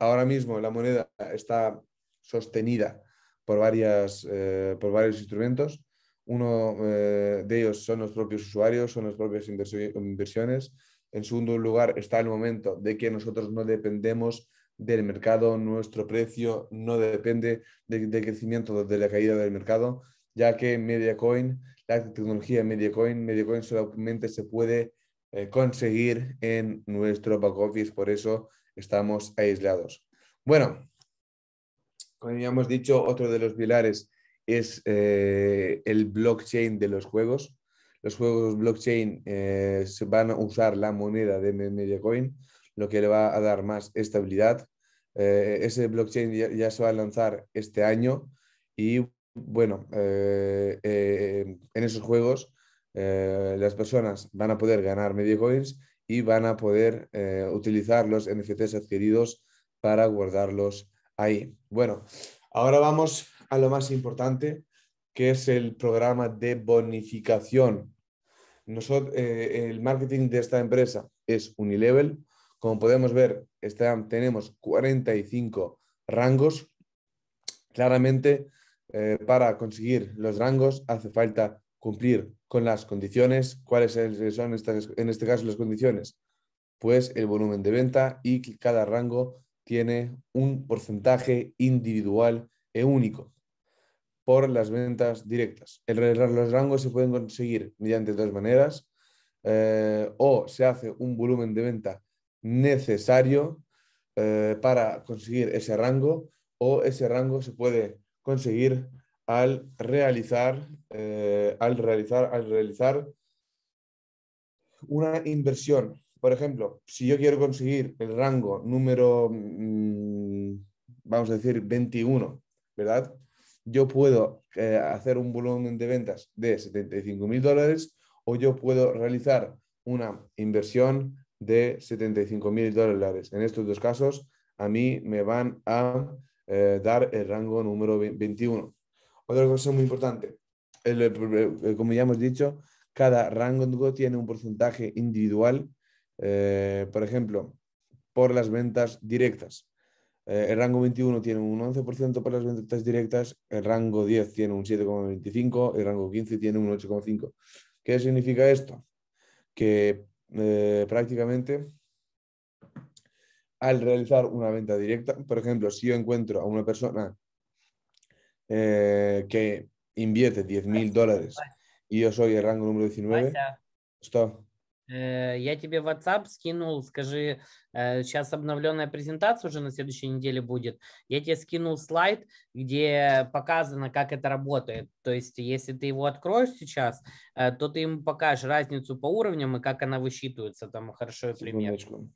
ahora mismo la moneda está sostenida por, varias, eh, por varios instrumentos. Uno eh, de ellos son los propios usuarios, son las propias inversiones. En segundo lugar está el momento de que nosotros no dependemos del mercado, nuestro precio no depende del de crecimiento de la caída del mercado, ya que MediaCoin, la tecnología MediaCoin, MediaCoin solamente se puede eh, conseguir en nuestro back office, por eso estamos aislados. Bueno, como ya hemos dicho, otro de los pilares es eh, el blockchain de los juegos. Los juegos blockchain eh, se van a usar la moneda de MediaCoin, lo que le va a dar más estabilidad. Eh, ese blockchain ya, ya, se va a lanzar este año y bueno, en esos juegos las personas van a poder ganar MediaCoins y van a poder utilizar los NFTs adquiridos para guardarlos ahí. Bueno, ahora vamos a lo más importante, que es el programa de bonificación. Nosotros, eh, el marketing de esta empresa es Unilevel. Como podemos ver, tenemos 45 rangos. Claramente, eh, para conseguir los rangos hace falta cumplir con las condiciones. ¿Cuáles son en este caso las condiciones? Pues el volumen de venta y cada rango tiene un porcentaje individual e único por las ventas directas. El, los rangos se pueden conseguir mediante dos maneras. Eh, o se hace un volumen de venta necesario eh, para conseguir ese rango o ese rango se puede conseguir al realizar, eh, al realizar, al realizar una inversión por ejemplo, si yo quiero conseguir el rango número, mm, vamos a decir, 21, ¿verdad? Yo puedo eh, hacer un volumen de ventas de 75 mil dólares o yo puedo realizar una inversión de 75 mil dólares. En estos dos casos, a mí me van a eh, dar el rango número 21. Otra cosa muy importante, como ya hemos dicho, cada rango tiene un porcentaje individual eh, por ejemplo, por las ventas directas. Eh, el rango 21 tiene un 11% por las ventas directas, el rango 10 tiene un 7,25, el rango 15 tiene un 8,5. ¿Qué significa esto? Que eh, prácticamente al realizar una venta directa, por ejemplo, si yo encuentro a una persona que invierte 10.000 dólares y yo soy el rango número 19, stop. Э, я тебе WhatsApp скинул, скажи, сейчас э, обновленная презентация уже на следующей неделе будет. Я тебе скинул слайд, где показано, как это работает. То есть, если ты его откроешь сейчас, э, то ты ему покажешь разницу по уровням и как она высчитывается. Там хорошо пример. Секундочку.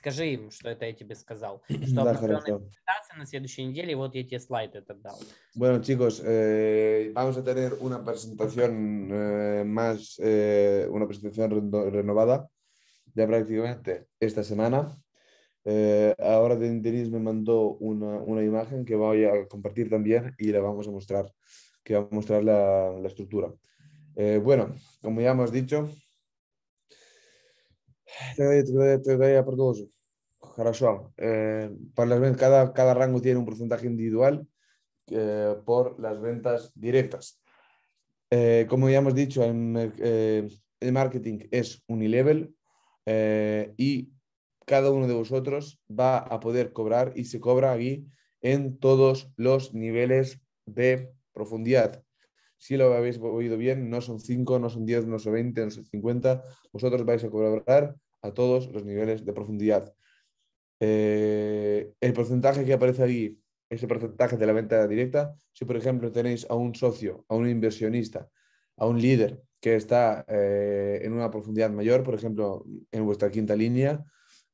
что я тебе сказал. Bueno, chicos, eh, vamos a tener una presentación eh, más, eh, una presentación renovada ya prácticamente esta semana. ahora Denis me mandó una, una, imagen que voy a compartir también y la vamos a mostrar, que va a mostrar la, la estructura. bueno, como ya hemos dicho, Тогда, тогда, тогда Хорошо. Eh, cada, cada rango tiene un porcentaje individual eh, por las ventas directas. Eh, como ya hemos dicho, el, el marketing es unilevel y cada uno de vosotros va a poder cobrar y se cobra aquí en todos los niveles de profundidad si lo habéis oído bien, no son 5, no son 10, no son 20, no son 50, vosotros vais a colaborar a todos los niveles de profundidad. Eh, el porcentaje que aparece ahí ese porcentaje de la venta directa. Si, por ejemplo, tenéis a un socio, a un inversionista, a un líder que está eh, en una profundidad mayor, por ejemplo, en vuestra quinta línea,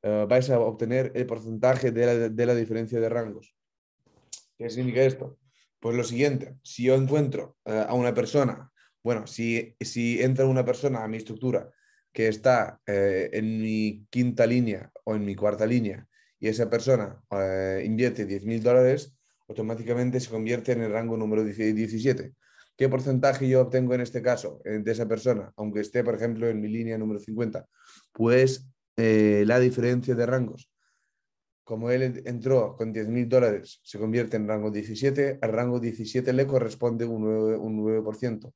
eh, vais a obtener el porcentaje de la diferencia de rangos. ¿Qué significa esto? Pues lo siguiente, si yo encuentro eh, a una persona, bueno, si, si entra una persona a mi estructura que está eh, en mi quinta línea o en mi cuarta línea y esa persona eh, invierte 10.000 mil dólares, automáticamente se convierte en el rango número 17. ¿Qué porcentaje yo obtengo en este caso de esa persona, aunque esté, por ejemplo, en mi línea número 50? Pues la diferencia de rangos como él entró con 10 mil dólares, se convierte en rango 17, al rango 17 le corresponde un 9%. Un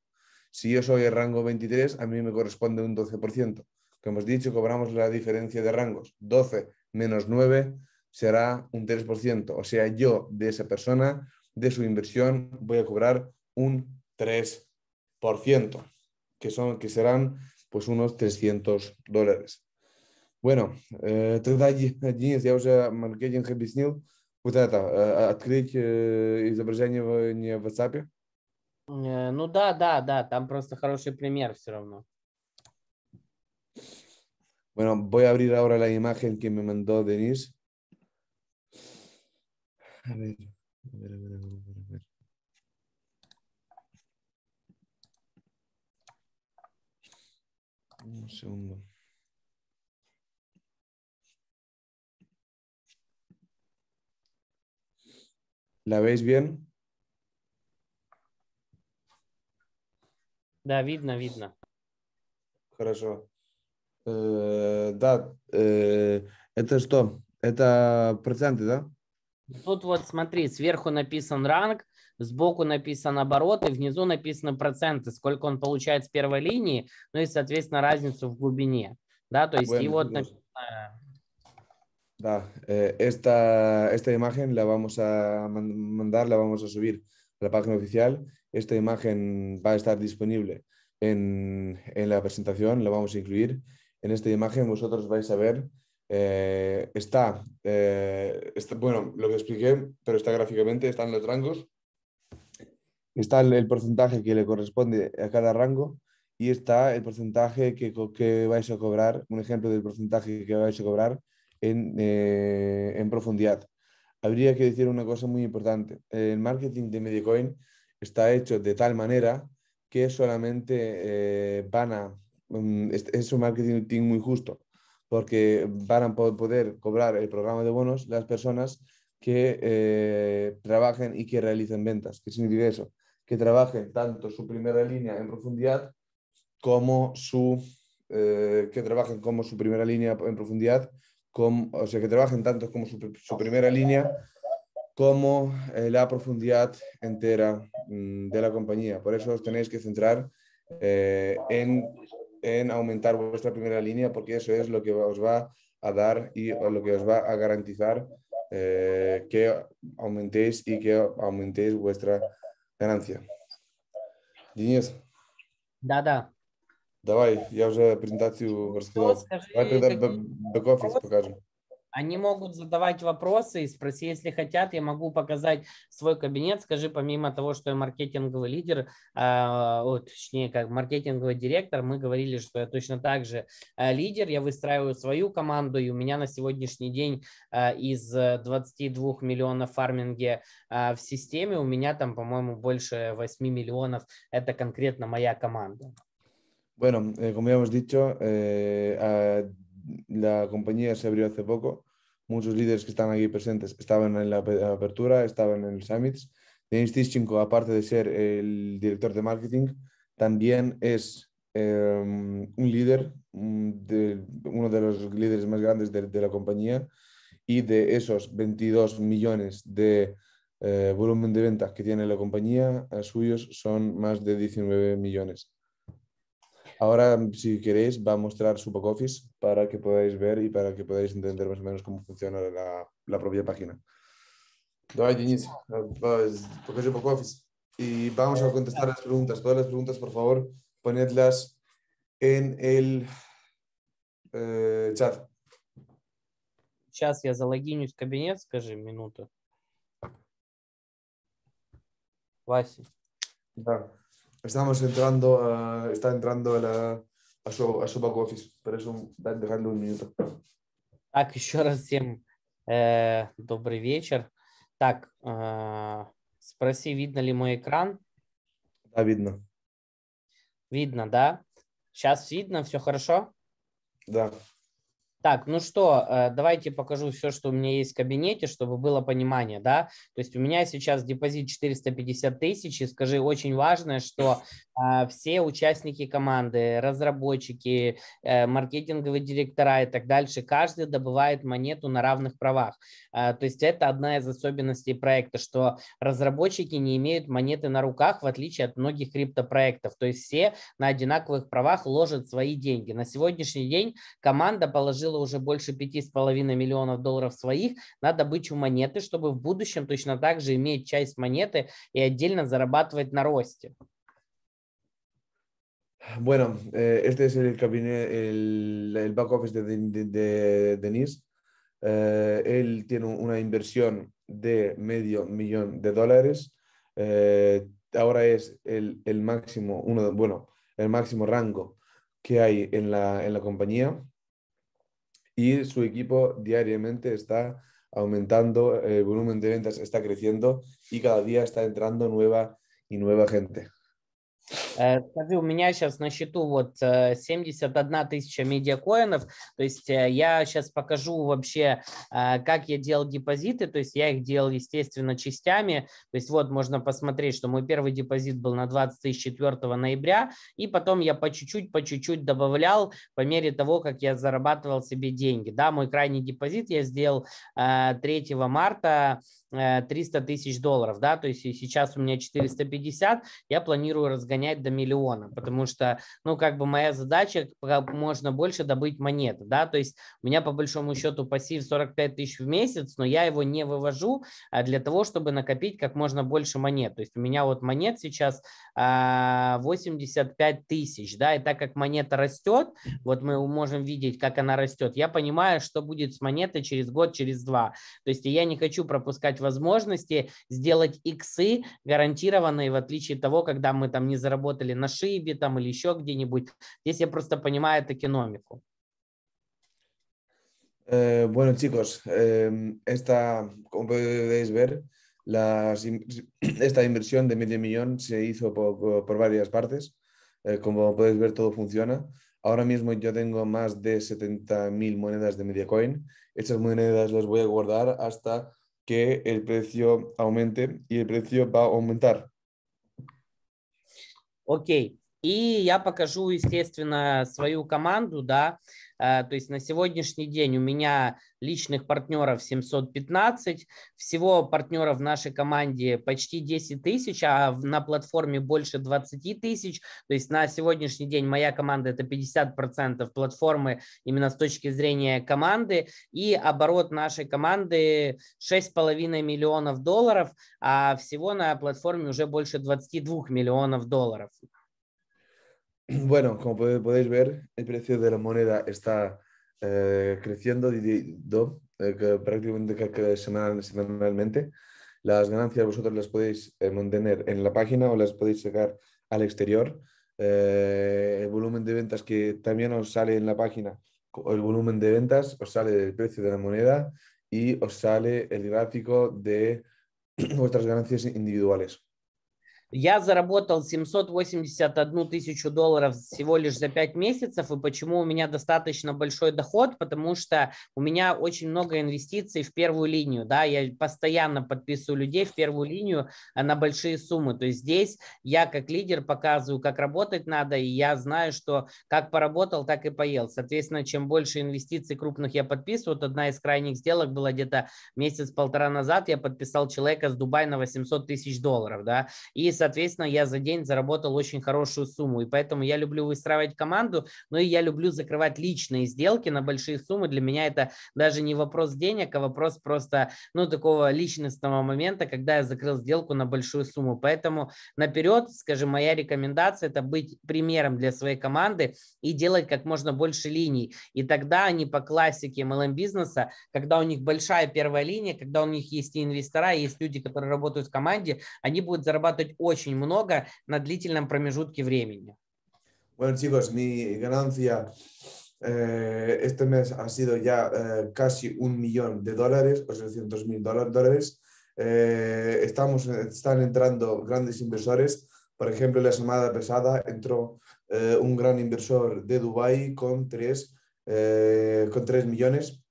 Si yo soy el rango 23, a mí me corresponde un 12%. Como hemos dicho, cobramos la diferencia de rangos. 12 menos 9 será un 3%. O sea, yo de esa persona, de su inversión, voy a cobrar un 3%, que, son, que serán pues unos 300 dólares. Bueno, э, тогда, Денис, я уже маркетинг объяснил. Вот это, э, открыть э, изображение в, не в WhatsApp? Э, ну да, да, да, там просто хороший пример все равно. Bueno, voy a abrir ahora la imagen que me mandó Denis. A ver, a ver, a ver, a ver, a ver. Un segundo. ¿La veis bien? Да, видно, видно. Хорошо. Э, да, э, это что? Это проценты, да? Тут вот смотри, сверху написан ранг, сбоку написан оборот и внизу написаны проценты, сколько он получает с первой линии, ну и, соответственно, разницу в глубине. Да, то есть, а и вот ну, написано Eh, esta, imagen la vamos a mandar, la vamos a subir a la página oficial. Esta imagen va a estar disponible en, la presentación, la vamos a incluir. En esta imagen vosotros vais a ver, eh, eh, está, bueno, lo que expliqué, pero está gráficamente, están los rangos, está el, porcentaje que le corresponde a cada rango y está el porcentaje que, que vais a cobrar, un ejemplo del porcentaje que vais a cobrar eh, en, profundidad. Habría que decir una cosa muy importante. El marketing de Medicoin está hecho de tal manera que solamente eh, van a, mm, es un marketing muy justo, porque van a poder cobrar el programa de bonos las personas que eh, trabajen y que realicen ventas. ¿Qué significa eso? Que trabajen tanto su primera línea en profundidad como su, que trabajen como su primera línea en profundidad o sea, que trabajen tanto como su, primera línea como eh, la profundidad entera mm, de la compañía. Por eso os tenéis que centrar eh, en, en, aumentar vuestra primera línea, porque eso es lo que os va a dar y lo que os va a garantizar eh, que aumentéis y que aumentéis vuestra ganancia. Dada, Давай, я уже презентацию ну, рассказал. Скажи, Давай тогда бэк-офис покажем. Они могут задавать вопросы и спросить, если хотят, я могу показать свой кабинет. Скажи, помимо того, что я маркетинговый лидер, э, точнее, как маркетинговый директор, мы говорили, что я точно так же а, лидер, я выстраиваю свою команду, и у меня на сегодняшний день а, э, из 22 миллионов фарминге э, в системе, у меня там, по-моему, больше 8 миллионов, это конкретно моя команда. Bueno, eh, como ya hemos dicho, eh, la compañía se abrió hace poco. Muchos líderes que están aquí presentes estaban en la apertura, estaban en el Summit. Denis Tischenko, aparte de ser el director de marketing, también es em, un líder, mm, uno de los líderes más grandes de, la compañía. Y de esos 22 millones de eh, volumen de ventas que tiene la compañía, a suyos son más de 19 millones. Ahora, si queréis, va a mostrar su back para que podáis ver y para que podáis entender más o menos cómo funciona la, propia página. Давай, Денис, Y vamos a contestar las preguntas. Todas las preguntas, por favor, ponedlas en el eh, chat. Сейчас я залогинюсь в кабинет, скажи, минуту. Estamos entrando a, está entrando a, la, a, su, a su back-office, поэтому дать Дехайлю минуту. Так, еще раз всем э, добрый вечер. Так, э, спроси, видно ли мой экран? Да, видно. Видно, да? Сейчас видно, все хорошо? Да. Так, ну что, э, давайте покажу все, что у меня есть в кабинете, чтобы было понимание, да. То есть у меня сейчас депозит 450 тысяч, и скажи, очень важное, что а, все участники команды, разработчики, э, маркетинговые директора и так дальше, каждый добывает монету на равных правах. А, то есть это одна из особенностей проекта, что разработчики не имеют монеты на руках, в отличие от многих криптопроектов. То есть все на одинаковых правах ложат свои деньги. На сегодняшний день команда положила уже больше 5,5 миллионов долларов своих на добычу монеты, чтобы в будущем точно так же иметь часть монеты и отдельно зарабатывать на росте. Bueno, eh, este es el el, back office de, de, eh, él tiene una inversión de medio millón de dólares. Eh, ahora es el, máximo, uno bueno, el máximo rango que hay en la compañía. Y su equipo diariamente está aumentando, el volumen de ventas está creciendo y cada día está entrando nueva y nueva gente. Э, скажи, у меня сейчас на счету вот 71 э, тысяча медиакоинов, то есть э, я сейчас покажу вообще, как я делал депозиты, то есть я их делал, естественно, частями, то есть вот можно посмотреть, что мой первый депозит был на 24 ноября, и потом я по чуть-чуть, по чуть-чуть добавлял по мере того, как я зарабатывал себе деньги, да, мой крайний депозит я сделал 3 марта, 300 тысяч долларов, да, то есть сейчас у меня 450, я планирую разгонять до миллиона, потому что, ну, как бы моя задача как можно больше добыть монет, да, то есть у меня по большому счету пассив 45 тысяч в месяц, но я его не вывожу а, для того, чтобы накопить как можно больше монет, то есть у меня вот монет сейчас 85 а, тысяч, да, и так как монета растет, вот мы можем видеть, как она растет, я понимаю, что будет с монетой через год, через два, то есть я не хочу пропускать возможности сделать иксы гарантированные, в отличие от того, когда мы там не заработали Э, bueno, chicos, э, esta, como podéis ver, esta inversión de medio millón se hizo por, varias partes. Eh, como podéis ver, todo funciona. Ahora mismo yo tengo más de 70.000 monedas de Mediacoin. Estas monedas las voy a guardar hasta que el precio aumente y el precio va a aumentar. Ok. И я покажу, естественно, свою команду, да, э, то есть на сегодняшний день у меня личных партнеров 715, всего партнеров в нашей команде почти 10 тысяч, а на платформе больше 20 тысяч, то есть на сегодняшний день моя команда это 50% платформы именно с точки зрения команды, и оборот нашей команды 6,5 миллионов долларов, а всего на платформе уже больше 22 миллионов долларов. Bueno, como podéis ver, el precio de la moneda está eh, creciendo eh, prácticamente semanalmente. Las ganancias vosotros las podéis eh, mantener en la página o las podéis sacar al exterior. el volumen de ventas que también os sale en la página, el volumen de ventas os sale del precio de la moneda y os sale el gráfico de vuestras ganancias individuales. Я заработал 781 тысячу долларов всего лишь за 5 месяцев. И почему у меня достаточно большой доход? Потому что у меня очень много инвестиций в первую линию. Да? Я постоянно подписываю людей в первую линию э, на большие суммы. То есть здесь я как лидер показываю, как работать надо. И я знаю, что как поработал, так и поел. Соответственно, чем больше инвестиций крупных я подписываю, вот одна из крайних сделок была где-то месяц-полтора назад. Я подписал человека с Дубая на 800 тысяч долларов. Да? И, соответственно, я за день заработал очень хорошую сумму. И поэтому я люблю выстраивать команду, но и я люблю закрывать личные сделки на большие суммы. Для меня это даже не вопрос денег, а вопрос просто, ну, такого личностного момента, когда я закрыл сделку на большую сумму. Поэтому наперед, скажем, моя рекомендация – это быть примером для своей команды и делать как можно больше линий. И тогда они по классике MLM-бизнеса, когда у них большая первая линия, когда у них есть и инвестора, и есть люди, которые работают в команде, они будут зарабатывать очень очень Bueno, chicos, mi ganancia eh, este mes ha sido ya eh, casi un millón de dólares, 800 mil dólares. Eh, estamos, están entrando grandes inversores. Por ejemplo, la semana pasada entró eh, un gran inversor de Dubái con 3, con 3 millones.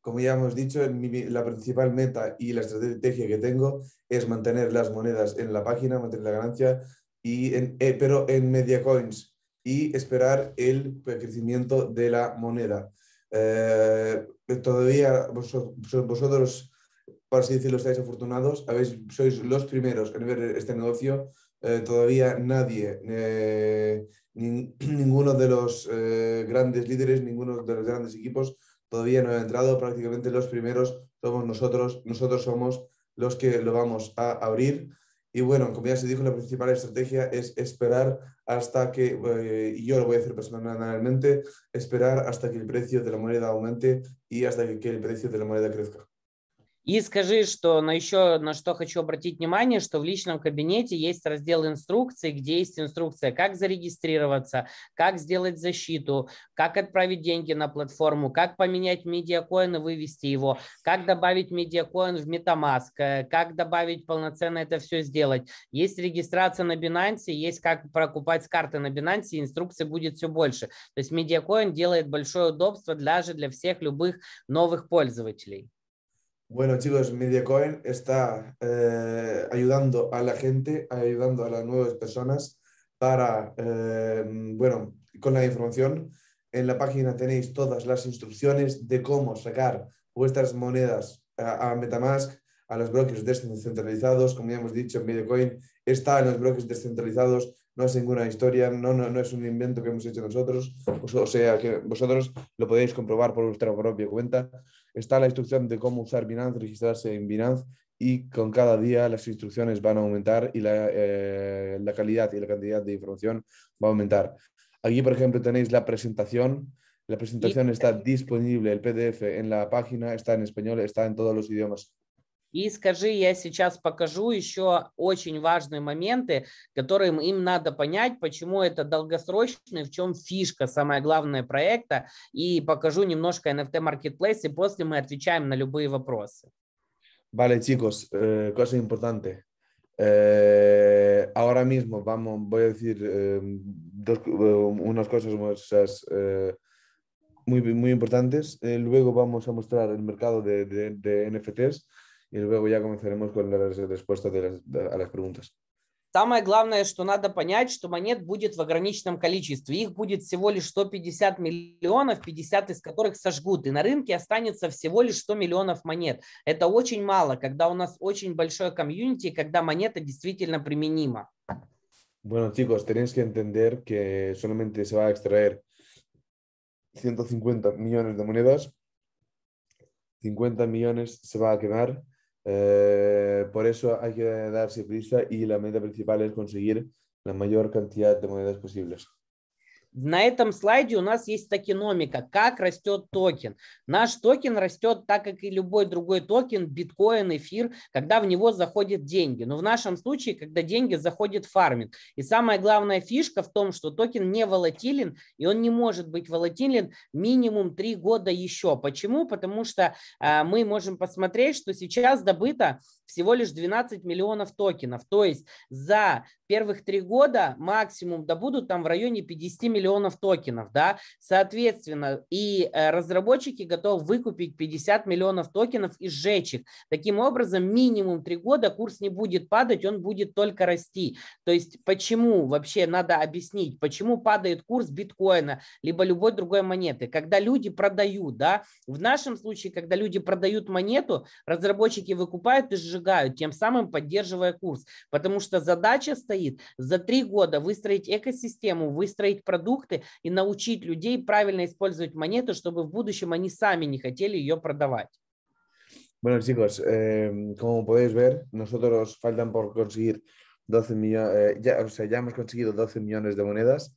Como ya hemos dicho, la principal meta y la estrategia que tengo es mantener las monedas en la página, mantener la ganancia, y en, eh, pero en MediaCoins y esperar el crecimiento de la moneda. Eh, todavía vosotros, vosotros, por así decirlo, estáis afortunados, habéis, sois los primeros en ver este negocio. Eh, todavía nadie, ninguno de los grandes líderes, ninguno de los grandes equipos todavía no ha entrado, prácticamente los primeros somos nosotros, nosotros somos los que lo vamos a abrir. Y bueno, como ya se dijo, la principal estrategia es esperar hasta que, eh, y yo lo voy a hacer personalmente, esperar hasta que el precio de la moneda aumente y hasta que el precio de la moneda crezca. И скажи, что на еще на что хочу обратить внимание, что в личном кабинете есть раздел инструкций, где есть инструкция, как зарегистрироваться, как сделать защиту, как отправить деньги на платформу, как поменять медиакоин и вывести его, как добавить медиакоин в MetaMask, э, как добавить полноценно это все сделать. Есть регистрация на Binance, есть как прокупать с карты на Binance, инструкций будет все больше. То есть медиакоин делает большое удобство даже для всех любых новых пользователей. Bueno, chicos, MediaCoin está eh, ayudando a la gente, ayudando a las nuevas personas para, eh, bueno, con la información. En la página tenéis todas las instrucciones de cómo sacar vuestras monedas a, MetaMask, a los bloques descentralizados. Como ya hemos dicho, MediaCoin está en los bloques descentralizados. No es ninguna historia, no, no, no es un invento que hemos hecho nosotros. O sea, que vosotros lo podéis comprobar por vuestra propia cuenta está la instrucción de cómo usar Binance, registrarse en Binance y con cada día las instrucciones van a aumentar y la, eh, la calidad y la cantidad de información va a aumentar. Aquí, por ejemplo, tenéis la presentación. La presentación está disponible, el PDF en la página, está en español, está en todos los idiomas И скажи, я сейчас покажу еще очень важные моменты, которые им надо понять, почему это долгосрочный, в чем фишка, самое главное, проекта. И покажу немножко NFT Marketplace, и после мы отвечаем на любые вопросы. Vale, chicos, eh, cosa importante. Eh, ahora mismo vamos, voy a decir eh, dos, eh, unas cosas eh, muy, muy importantes. Eh, luego vamos a mostrar el mercado de, de, de NFTs и luego ya comenzaremos con las respuestas de las, de, a las preguntas. Самое главное, что надо понять, что монет будет в ограниченном количестве. Их будет всего лишь 150 миллионов, 50 из которых сожгут. И на рынке останется всего лишь 100 миллионов монет. Это очень мало, когда у нас очень большое комьюнити, когда монета действительно применима. Bueno, chicos, tenéis que entender que solamente se va a extraer 150 millones de monedas, 50 millones se va a quemar Eh, por eso hay que darse prisa y la meta principal es conseguir la mayor cantidad de monedas posibles. на этом слайде у нас есть токеномика, как растет токен. Наш токен растет так, как и любой другой токен, биткоин, эфир, когда в него заходят деньги. Но в нашем случае, когда деньги заходит фарминг. И самая главная фишка в том, что токен не волатилен, и он не может быть волатилен минимум три года еще. Почему? Потому что э, мы можем посмотреть, что сейчас добыто всего лишь 12 миллионов токенов. То есть за первых три года максимум да будут там в районе 50 миллионов токенов. Да? Соответственно, и э, разработчики готовы выкупить 50 миллионов токенов и сжечь их. Таким образом, минимум три года курс не будет падать, он будет только расти. То есть почему вообще надо объяснить, почему падает курс биткоина, либо любой другой монеты, когда люди продают, да, в нашем случае, когда люди продают монету, разработчики выкупают и сжигают сжигают, тем самым поддерживая курс. Потому что задача стоит за три года выстроить экосистему, выстроить продукты и научить людей правильно использовать монету, чтобы в будущем они сами не хотели ее продавать. Bueno, chicos, eh, como podéis ver, nosotros faltan por conseguir 12 millones, eh, ya, o sea, ya hemos conseguido 12 millones de monedas.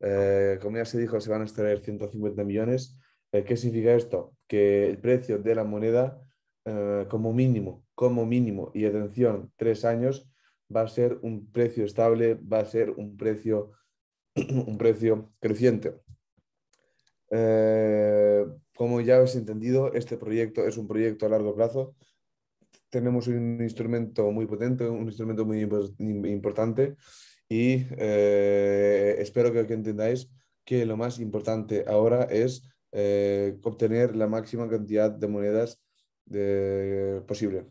Eh, como ya se dijo, se van a extraer 150 millones. Eh, ¿Qué significa esto? Que el precio de la moneda Eh, como mínimo, como mínimo, y atención, tres años, va a ser un precio estable, va a ser un precio, un precio creciente. Eh, como ya habéis entendido, este proyecto es un proyecto a largo plazo. Tenemos un instrumento muy potente, un instrumento muy importante y eh, espero que, entendáis que lo más importante ahora es obtener la máxima cantidad de monedas de, posible.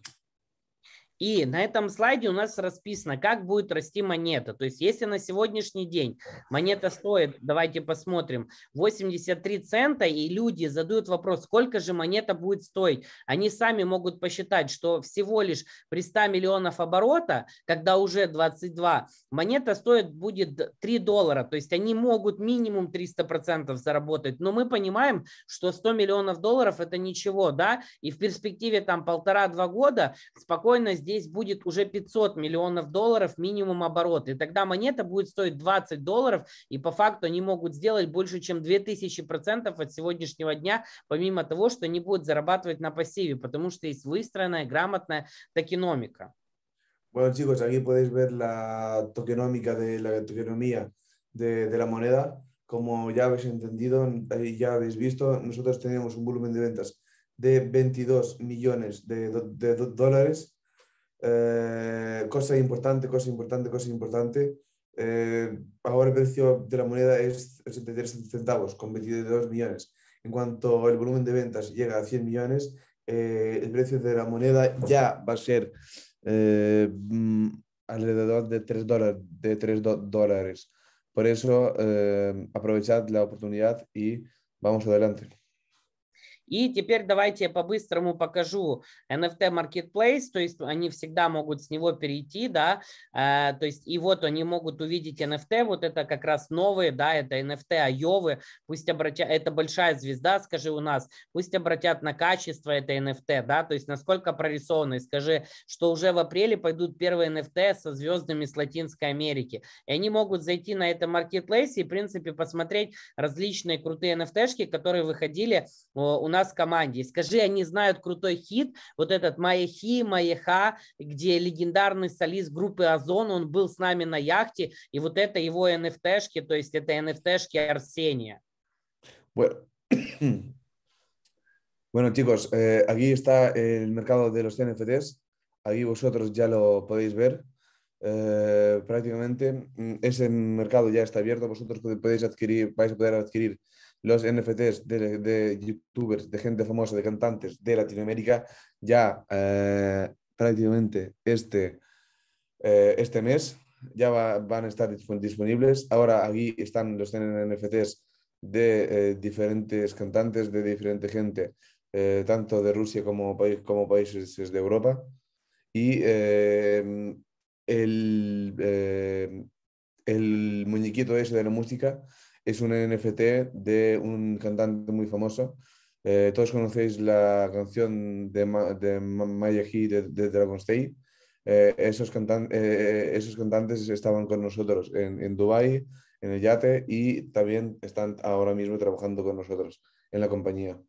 И на этом слайде у нас расписано, как будет расти монета. То есть если на сегодняшний день монета стоит, давайте посмотрим, 83 цента, и люди задают вопрос, сколько же монета будет стоить. Они сами могут посчитать, что всего лишь при 100 миллионов оборота, когда уже 22, монета стоит будет 3 доллара. То есть они могут минимум 300% заработать. Но мы понимаем, что 100 миллионов долларов это ничего, да, и в перспективе там полтора-два года спокойно здесь здесь будет уже 500 миллионов долларов минимум оборот. И тогда монета будет стоить 20 долларов, и по факту они могут сделать больше, чем 2000% от сегодняшнего дня, помимо того, что они будут зарабатывать на пассиве, потому что есть выстроенная, грамотная токеномика. Bueno, chicos, aquí podéis ver la tokenómica de la tokenomía de, de la moneda. Como ya habéis entendido, eh, ya habéis visto, nosotros tenemos un volumen de ventas de 22 millones de, de, de dólares Eh, cosa importante cosa importante cosa importante. Eh, ahora el precio de la moneda es 83 centavos con 22 millones. En cuanto el volumen de ventas llega a 100 millones, eh, el precio de la moneda ya va a ser mm, alrededor de 3 dólares. De 3 dólares. Por eso, aprovechad la oportunidad y vamos adelante. И теперь давайте я по-быстрому покажу NFT Marketplace, то есть они всегда могут с него перейти, да, э, то есть и вот они могут увидеть NFT, вот это как раз новые, да, это NFT Айовы, пусть обратят, это большая звезда, скажи у нас, пусть обратят на качество это NFT, да, то есть насколько прорисованы, скажи, что уже в апреле пойдут первые NFT со звездами с Латинской Америки, и они могут зайти на это Marketplace и, в принципе, посмотреть различные крутые NFT-шки, которые выходили у нас нас в команде. И скажи, они знают крутой хит, вот этот Маехи, Маеха, где легендарный солист группы Озон, он был с нами на яхте, и вот это его NFT-шки, то есть это NFT-шки Арсения. Bueno. bueno, chicos, eh, aquí está el mercado de los NFTs. Aquí vosotros ya lo podéis ver. Eh, prácticamente ese mercado ya está abierto. Vosotros podéis adquirir, vais a poder adquirir los NFTs de, youtubers, de gente famosa, de cantantes de Latinoamérica, ya eh, prácticamente este, eh, este mes ya van a estar disponibles. Ahora aquí están los NFTs de eh, diferentes cantantes, de diferente gente, tanto de Rusia como, como países de Europa. Y el, el muñequito ese de la música es un NFT de un cantante muy famoso. Eh, todos conocéis la canción de, de Maya He de, Dragon State. Eh, eh, esos, cantantes estaban con nosotros en, en Dubai en el yate y también están ahora mismo trabajando con nosotros en la compañía.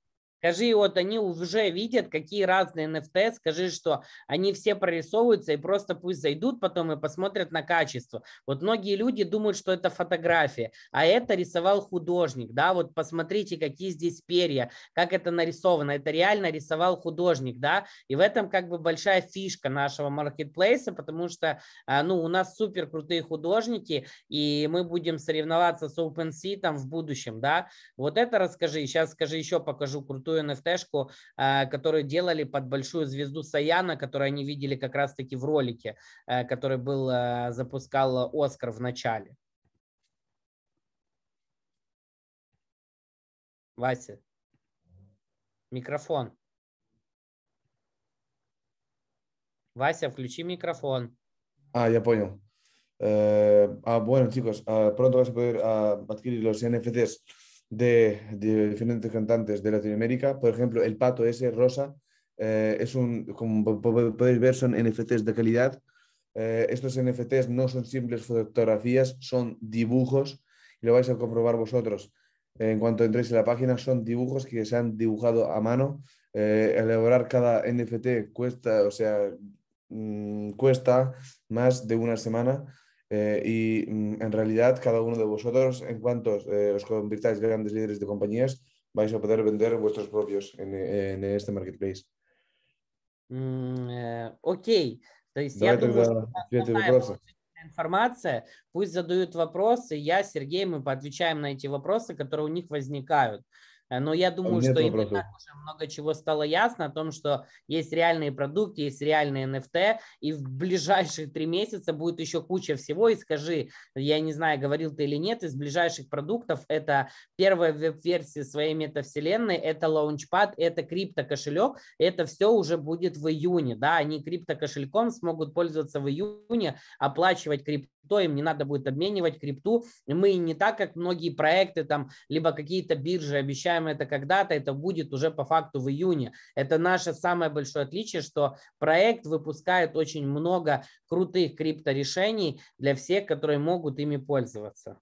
Скажи, вот они уже видят, какие разные NFT, скажи, что они все прорисовываются и просто пусть зайдут потом и посмотрят на качество. Вот многие люди думают, что это фотография, а это рисовал художник, да, вот посмотрите, какие здесь перья, как это нарисовано, это реально рисовал художник, да, и в этом как бы большая фишка нашего маркетплейса, потому что, а, ну, у нас супер крутые художники, и мы будем соревноваться с OpenSea там в будущем, да, вот это расскажи, сейчас скажи еще покажу крутую ту NFT-шку, э, которую делали под большую звезду Саяна, которую они видели как раз-таки в ролике, э, который был, э, запускал Оскар в начале. Вася, микрофон. Вася, включи микрофон. А я понял. Eh, ah, bueno, chicos, ah, pronto vas a poder а, adquirir los NFTs de, diferentes cantantes de Latinoamérica. Por ejemplo, el pato ese, Rosa, eh, es un, como podéis ver, son NFTs de calidad. Eh, estos NFTs no son simples fotografías, son dibujos, y lo vais a comprobar vosotros. en cuanto entréis en la página, son dibujos que se han dibujado a mano. Eh, elaborar cada NFT cuesta, o sea, mm, cuesta más de una semana Eh, y en realidad cada uno de vosotros, en cuanto eh, os convirtáis grandes líderes de compañías, vais a poder vender vuestros propios en, en este marketplace. Mm, окей. То есть Давай я думаю, что основная информация. Пусть задают вопросы. Я, Сергей, мы поотвечаем на эти вопросы, которые у них возникают. Э, но я думаю, Нет что и так уже много чего стало ясно о том, что есть реальные продукты, есть реальные NFT, и в ближайшие три месяца будет еще куча всего. И скажи, я не знаю, говорил ты или нет, из ближайших продуктов это первая веб-версия своей метавселенной, это лаунчпад, это крипто-кошелек, это все уже будет в июне, да, они крипто-кошельком смогут пользоваться в июне, оплачивать крипто крипту, им не надо будет обменивать крипту. мы не так, как многие проекты, там, либо какие-то биржи обещаем сделаем это когда-то, это будет уже по факту в июне. Это наше самое большое отличие, что проект выпускает очень много крутых крипторешений для всех, которые могут ими пользоваться.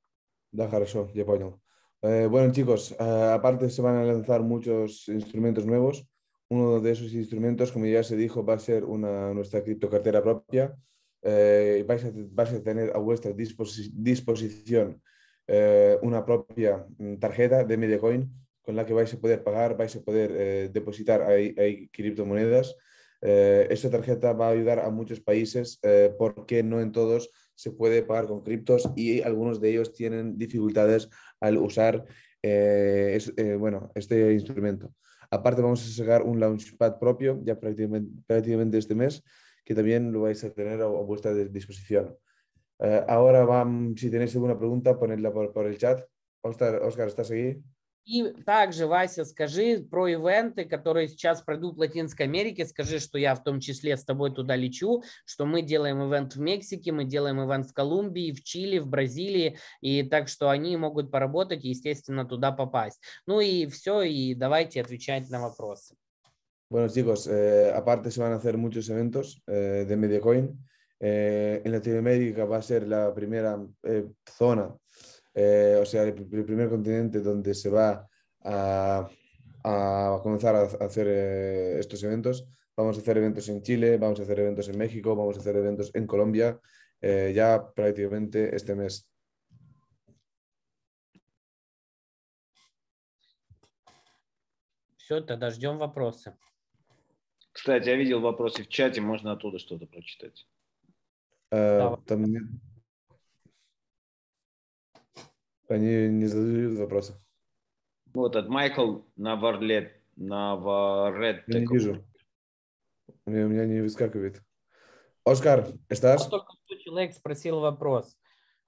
Да, хорошо, я понял. Eh, bueno, chicos, eh, aparte se van a lanzar muchos instrumentos nuevos. Uno de esos instrumentos, como ya se dijo, va a ser una, nuestra criptocartera propia. Eh, vais, a, vais, a, tener a vuestra disposi disposición una propia tarjeta de Mediacoin en la que vais a poder pagar, vais a poder eh, depositar ahí, ahí criptomonedas. Eh, esta tarjeta va a ayudar a muchos países eh, porque no en todos se puede pagar con criptos y algunos de ellos tienen dificultades al usar es, bueno, este instrumento. Aparte vamos a sacar un launchpad propio ya prácticamente, prácticamente este mes que también lo vais a tener a, vuestra disposición. ahora, van, si tenéis alguna pregunta, ponedla por, el chat. Oscar, está ¿estás aquí? И также, Вася, скажи про ивенты, которые сейчас пройдут в Латинской Америке. Скажи, что я в том числе с тобой туда лечу, что мы делаем ивент в Мексике, мы делаем ивент в Колумбии, в Чили, в Бразилии. И так что они могут поработать и, естественно, туда попасть. Ну и все, и давайте отвечать на вопросы. Bueno, chicos, eh, aparte se van a hacer muchos eventos eh, de Mediacoin. Eh, en Latinoamérica va a ser la primera eh, zona Eh, o sea, el primer continente donde se va a, comenzar a hacer eh, estos eventos. Vamos a hacer eventos en Chile, vamos a hacer eventos en México, vamos a hacer eventos en Colombia, eh, ya prácticamente este mes. тогда Кстати, я видел вопросы в чате, можно оттуда что-то прочитать. Э, Они не задают вопроса. Вот этот Майкл Наварлет, Наварет. Я не вижу. У меня, у меня не выскакивает. Оскар, ¿estás? Только что человек спросил вопрос.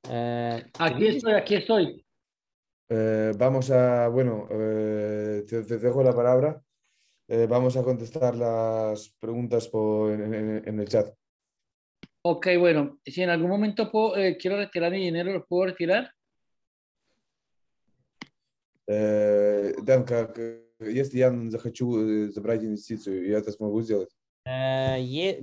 Eh, aquí estoy, aquí estoy. Eh, vamos a, bueno, eh, te, te, dejo la palabra. Eh, vamos a contestar las preguntas por, en, en, en, el chat. Ok, bueno, si en algún momento puedo, eh, quiero retirar mi dinero, ¿lo puedo retirar? э, Дэн, как э, если я захочу э, забрать инвестицию, я это смогу сделать? Э,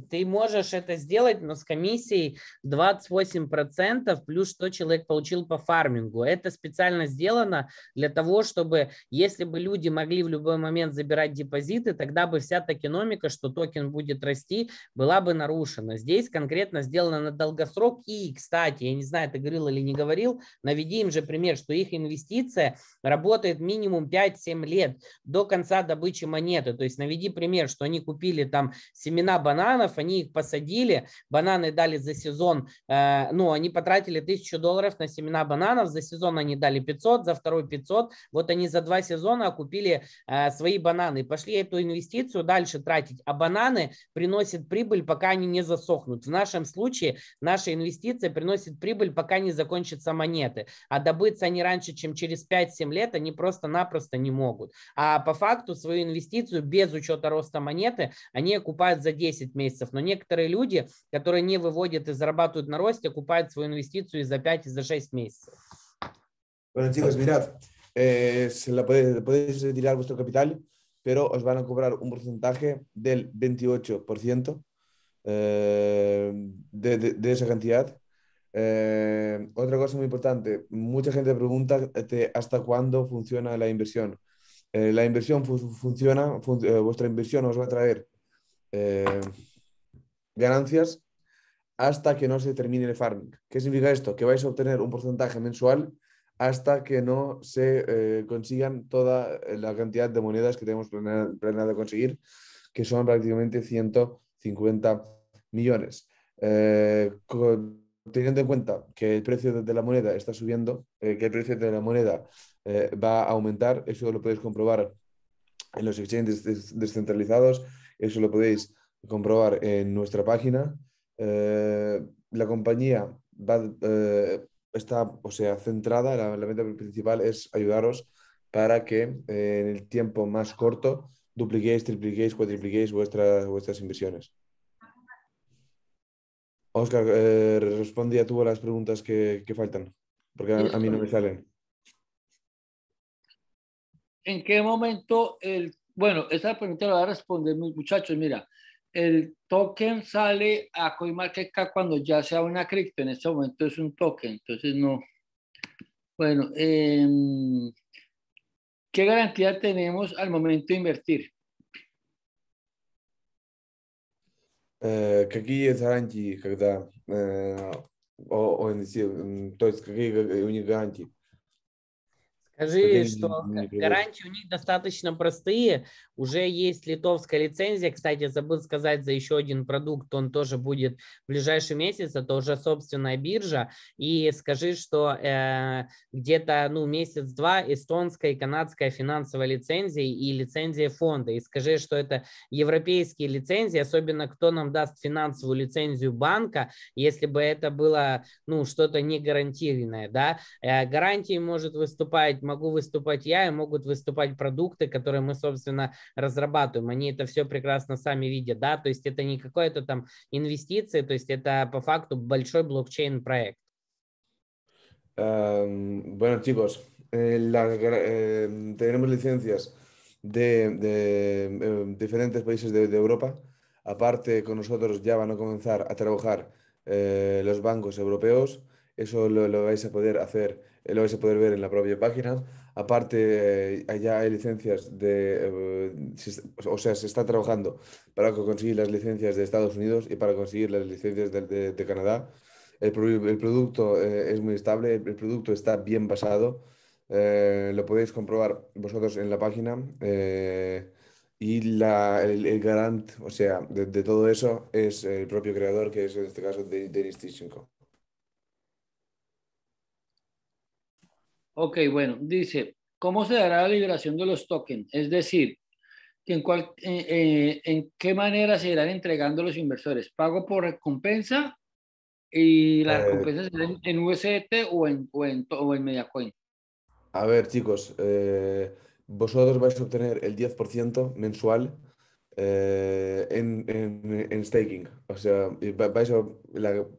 ты можешь это сделать, но с комиссией 28% плюс что человек получил по фармингу. Это специально сделано для того, чтобы если бы люди могли в любой момент забирать депозиты, тогда бы вся токеномика, что токен будет расти, была бы нарушена. Здесь конкретно сделано на долгосрок. И, кстати, я не знаю, ты говорил или не говорил, наведи им же пример, что их инвестиция работает минимум 5-7 лет до конца добычи монеты. То есть наведи пример, что они купили там семена бананов, они их посадили, бананы дали за сезон, э, ну, они потратили 1000 долларов на семена бананов, за сезон они дали 500, за второй 500, вот они за два сезона купили э, свои бананы, пошли эту инвестицию дальше тратить, а бананы приносят прибыль, пока они не засохнут. В нашем случае наша инвестиция приносит прибыль, пока не закончатся монеты, а добыться они раньше, чем через 5-7 лет, они просто-напросто не могут. А по факту свою инвестицию без учета роста монеты они окупают окупают за 10 месяцев. Но некоторые люди, которые не выводят и зарабатывают на росте, y свою инвестицию и за 5, и 6 meses. Bueno, chicos, mirad, eh, se la puede, podéis retirar vuestro capital, pero os van a cobrar un porcentaje del 28% eh, de, de, esa cantidad. Eh, otra cosa muy importante, mucha gente pregunta este, hasta cuándo funciona la inversión. Eh, la inversión funciona, vuestra inversión os va a traer eh, ganancias hasta que no se termine el farming. ¿Qué significa esto? Que vais a obtener un porcentaje mensual hasta que no se eh, consigan toda la cantidad de monedas que tenemos planeado, conseguir, que son prácticamente 150 millones. Eh, teniendo en cuenta que el precio de la moneda está subiendo, que el precio de la moneda va a aumentar, eso lo podéis comprobar en los exchanges descentralizados, eso lo podéis comprobar en nuestra página. Eh, la compañía eh, está, o sea, centrada, la, meta principal es ayudaros para que eh, en el tiempo más corto dupliquéis, tripliquéis, cuatripliquéis vuestras, vuestras inversiones. Oscar, respondí a tú las preguntas que, faltan, porque a mí no me salen. ¿En qué momento el bueno, esa pregunta la voy a responder muchachos. Mira, el token sale a CoinMarketCap cuando ya sea una cripto. En este momento es un token, entonces no. Bueno, em, ¿qué garantía tenemos al momento de invertir? ¿Qué eh, какие гарантии, когда э, о, о, э, Скажи, что гарантии у них достаточно простые. Уже есть литовская лицензия. Кстати, забыл сказать за еще один продукт. Он тоже будет в ближайший месяц. Это уже собственная биржа. И скажи, что э, где-то ну, месяц-два эстонская и канадская финансовая лицензия и лицензия фонда. И скажи, что это европейские лицензии. Особенно кто нам даст финансовую лицензию банка, если бы это было ну, что-то не гарантированное. Да? Э, гарантией может выступать могу выступать я, и могут выступать продукты, которые мы, собственно, разрабатываем. Они это все прекрасно сами видят, да, то есть это не какое-то там инвестиции, то есть это по факту большой блокчейн-проект. Эм, bueno, chicos, eh, eh, tenemos licencias de, de eh, diferentes países de, de, Europa. Aparte, con nosotros ya van a comenzar a trabajar eh, los bancos europeos. Eso lo, lo vais a poder hacer Eh, lo vais a poder ver en la propia página. Aparte, eh, allá hay licencias de, eh, o sea, se está trabajando para conseguir las licencias de Estados Unidos y para conseguir las licencias de, de, Canadá. El, el producto es muy estable, el, producto está bien basado. lo podéis comprobar vosotros en la página. y la, el, garant, o sea, de, todo eso es el propio creador, que es en este caso de, de Ok, bueno, dice, ¿cómo se dará la liberación de los tokens? Es decir, ¿en, eh, eh, ¿en qué manera se irán entregando los inversores? ¿Pago por recompensa? ¿Y la eh, recompensa en, en USDT o en, o en, o en MediaCoin? A ver, chicos, vosotros vais a obtener el 10% mensual en, en, en, staking. O sea, vais a,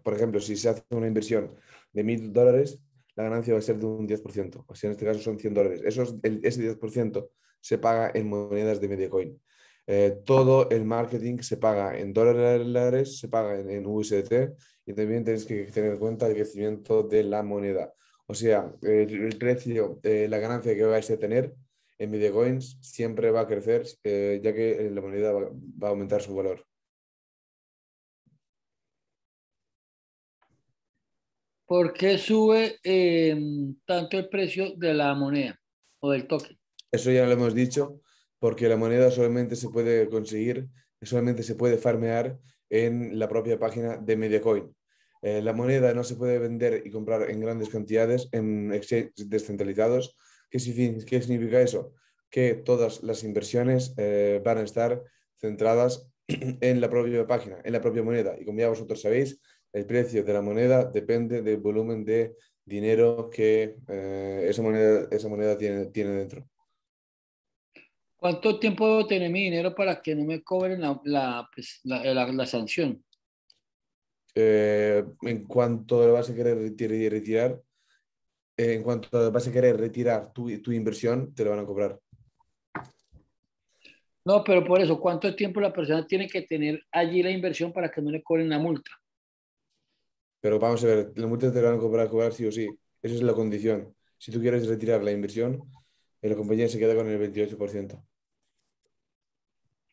por ejemplo, si se hace una inversión de mil dólares, la ganancia va a ser de un 10%. O sea, en este caso son 100 dólares. Eso ese 10% se paga en monedas de Mediacoin. Eh, todo el marketing se paga en dólares, se paga en, USDT y también tenéis que tener en cuenta el crecimiento de la moneda. O sea, el, precio, eh, la ganancia que vais a tener en Mediacoins siempre va a crecer, eh, ya que eh, la moneda va a aumentar su valor. ¿Por qué sube eh, tanto el precio de la moneda o del token? Eso ya lo hemos dicho, porque la moneda solamente se puede conseguir, solamente se puede farmear en la propia página de Mediacoin. Eh, la moneda no se puede vender y comprar en grandes cantidades en exchanges descentralizados. ¿Qué, significa eso? Que todas las inversiones eh, van a estar centradas en la propia página, en la propia moneda. Y como ya vosotros sabéis, el precio de la moneda depende del volumen de dinero que eh, esa moneda, esa moneda tiene, tiene dentro. ¿Cuánto tiempo tiene mi dinero para que no me cobren la, pues, sanción? Eh, en cuanto lo vas a querer retirar, eh, en cuanto vas a querer retirar tu, tu, inversión, te lo van a cobrar. No, pero por eso, ¿cuánto tiempo la persona tiene que tener allí la inversión para que no le cobren la multa? Pero vamos a ver, la multa te van a cobrar, sí o sí. Esa es la condición. Si tú quieres retirar la inversión, eh, la compañía se queda con el 28%.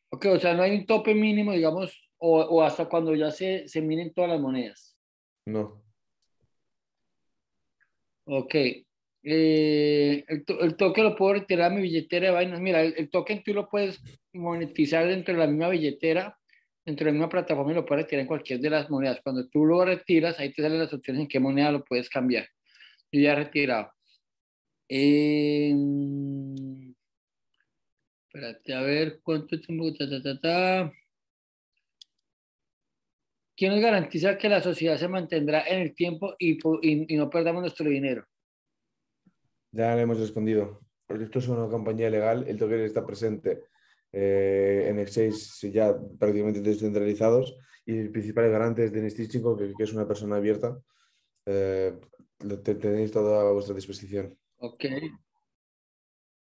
Ok, o sea, no hay un tope mínimo, digamos, o, o hasta cuando ya se, se minen todas las monedas. No. Ok. Eh, el, toque token lo puedo retirar a mi billetera de vainas. Mira, el, el, token tú lo puedes monetizar dentro de la misma billetera dentro de la plataforma y lo puedes retirar en cualquier de las monedas. Cuando tú lo retiras, ahí te salen las opciones en qué moneda lo puedes cambiar. Yo ya he retirado. Eh, espérate, a ver cuánto tiempo. Ta, ta, ¿Quién nos garantiza que la sociedad se mantendrá en el tiempo y, no perdamos nuestro dinero? Ya le hemos respondido. Esto es una campaña legal, el token está presente eh, en el 6 ya prácticamente descentralizados y el principal garante es que, es una persona abierta. Eh, lo tenéis todo a vuestra disposición. Ok.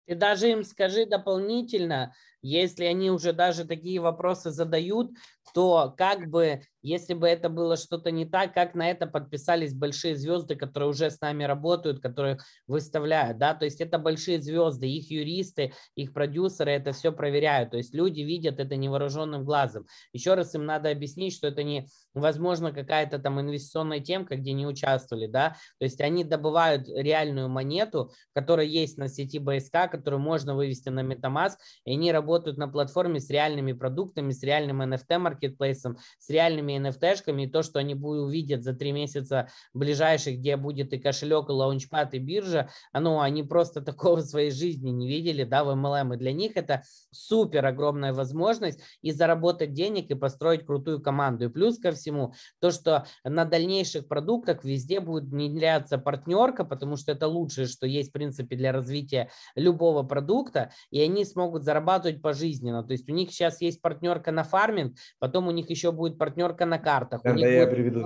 Y, даже им скажи дополнительно, Если они уже даже такие вопросы задают, то как бы, если бы это было что-то не так, как на это подписались большие звезды, которые уже с нами работают, которые выставляют, да, то есть это большие звезды, их юристы, их продюсеры это все проверяют, то есть люди видят это невооруженным глазом. Еще раз им надо объяснить, что это не, возможно, какая-то там инвестиционная темка, где не участвовали, да, то есть они добывают реальную монету, которая есть на сети БСК, которую можно вывести на Metamask, и они работают работают на платформе с реальными продуктами, с реальным NFT-маркетплейсом, с реальными NFT-шками, и то, что они будут увидят за три месяца ближайших, где будет и кошелек, и лаунчпад, и биржа, ну, они просто такого в своей жизни не видели, да, в MLM, эм эм. и для них это супер огромная возможность и заработать денег, и построить крутую команду. И плюс ко всему, то, что на дальнейших продуктах везде будет внедряться партнерка, потому что это лучшее, что есть, в принципе, для развития любого продукта, и они смогут зарабатывать para пожизненно. То есть у них сейчас есть партнерка на фарминг, потом у них еще будет партнерка на картах. Да, да, я приведу,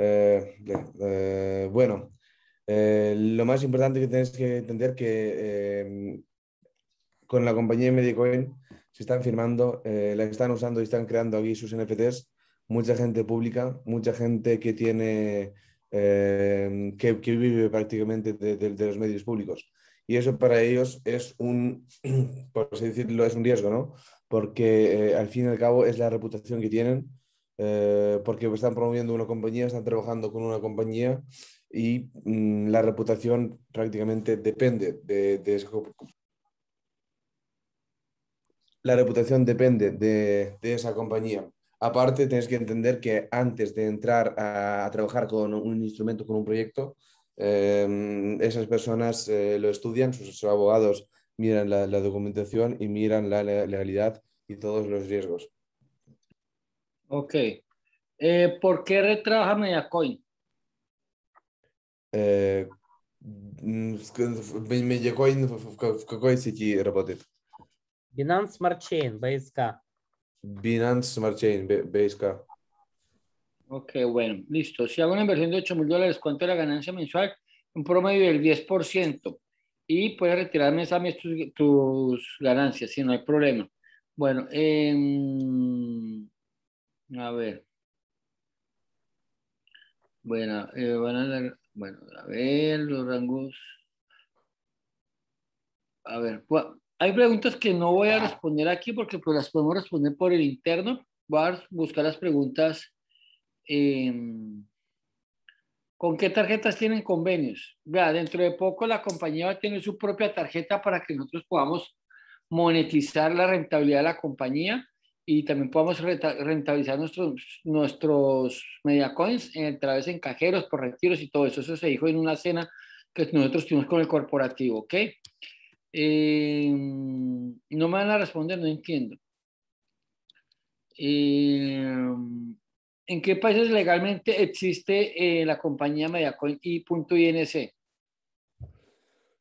Eh, eh, bueno, eh, lo más importante que tenéis que entender que em, con la compañía Medicoin se están firmando, eh, la están usando y están creando aquí sus NFTs. Mucha gente pública, mucha gente que tiene, em, que, que, vive prácticamente de, de los medios públicos y eso para ellos es un, por decirlo, es un riesgo, ¿no? Porque eh, al fin y al cabo es la reputación que tienen, eh, porque están promoviendo una compañía, están trabajando con una compañía y mm, la reputación prácticamente depende de, de esa, La reputación depende de, esa compañía. Aparte, tienes que entender que antes de entrar a trabajar con un instrumento, con un proyecto, Em, esas personas eh, lo estudian, sus abogados miran la, documentación y miran la, legalidad y todos los riesgos. Ok. Eh, ¿Por qué retrabaja Mediacoin? Mediacoin в какой сети Binance Smart Chain, BSK. Binance Smart Chain, BSK. Ok, bueno, listo. Si hago una inversión de 8 mil dólares, ¿cuánto es la ganancia mensual? Un promedio del 10%. Y puedes retirarme, mes tus, ganancias, si no hay problema. Bueno, em, a ver. Bueno, eh, van a bueno, ver, los rangos. A ver, hay preguntas que no voy a ah. responder aquí porque pues, las podemos responder por el interno. Voy a buscar las preguntas Em, ¿Con qué tarjetas tienen convenios? Vea, dentro de poco la compañía va a tener su propia tarjeta para que nosotros podamos monetizar la rentabilidad de la compañía y también podamos rentabilizar nuestros, nuestros Coins a través de cajeros, por retiros y todo eso. Eso se dijo en una cena que nosotros tuvimos con el corporativo, ¿ok? Em, no me van a responder, no entiendo. Eh, ¿En qué países legalmente existe eh, la compañía Mediacoin y punto .inc?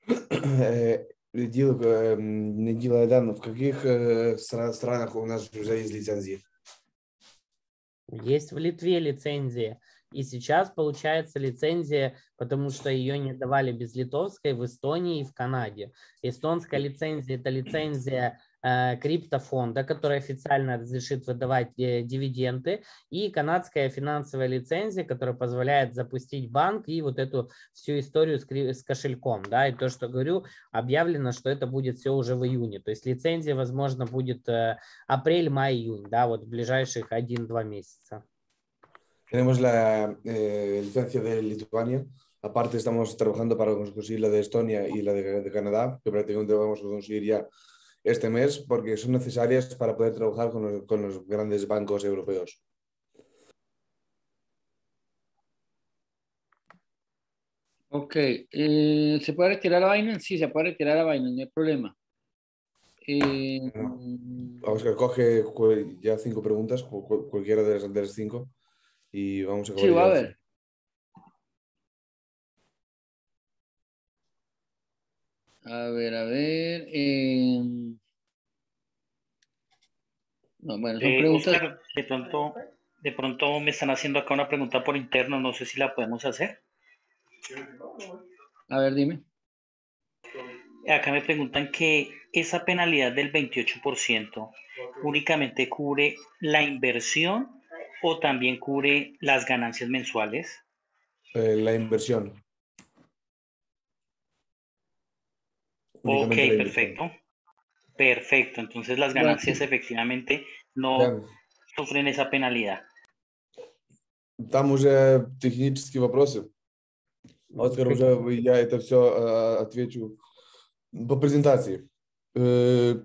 Э, Дил, эм, не делая данных, в каких э, странах у нас уже есть лицензия? Есть в Литве лицензия. И сейчас получается лицензия, потому что ее не давали без литовской в Эстонии и в Канаде. Эстонская лицензия – это лицензия Э, криптофонда, который официально разрешит выдавать э, дивиденды, и канадская финансовая лицензия, которая позволяет запустить банк и вот эту всю историю с кошельком. Да, и то, что говорю, объявлено, что это будет все уже в июне. То есть лицензия, возможно, будет э, апрель, май, июнь, да, вот в ближайших 1-2 месяца. Tenemos la eh, licencia de Lituania, aparte estamos trabajando para conseguir la de Estonia y la de, de Canadá, que prácticamente vamos a conseguir ya este mes porque son necesarias para poder trabajar con los, grandes bancos europeos. Ok, eh, ¿se puede retirar la Binance? Sí, se puede retirar la Binance, no hay problema. Eh, vamos a coge ya cinco preguntas, cualquiera de las, cinco, y vamos a Sí, va a haber A ver, a ver. Em, no, bueno, son eh, de pronto, de pronto me están haciendo acá una pregunta por interno, no sé si la podemos hacer. A ver, dime. Acá me preguntan que esa penalidad del 28% únicamente cubre la inversión o también cubre las ganancias mensuales. Eh, la inversión. Ok, perfecto. Perfecto. Entonces las ganancias claro. efectivamente no claro. sufren esa penalidad. Там уже технические вопросы. Оскар, уже я это все э, отвечу по презентации. Э,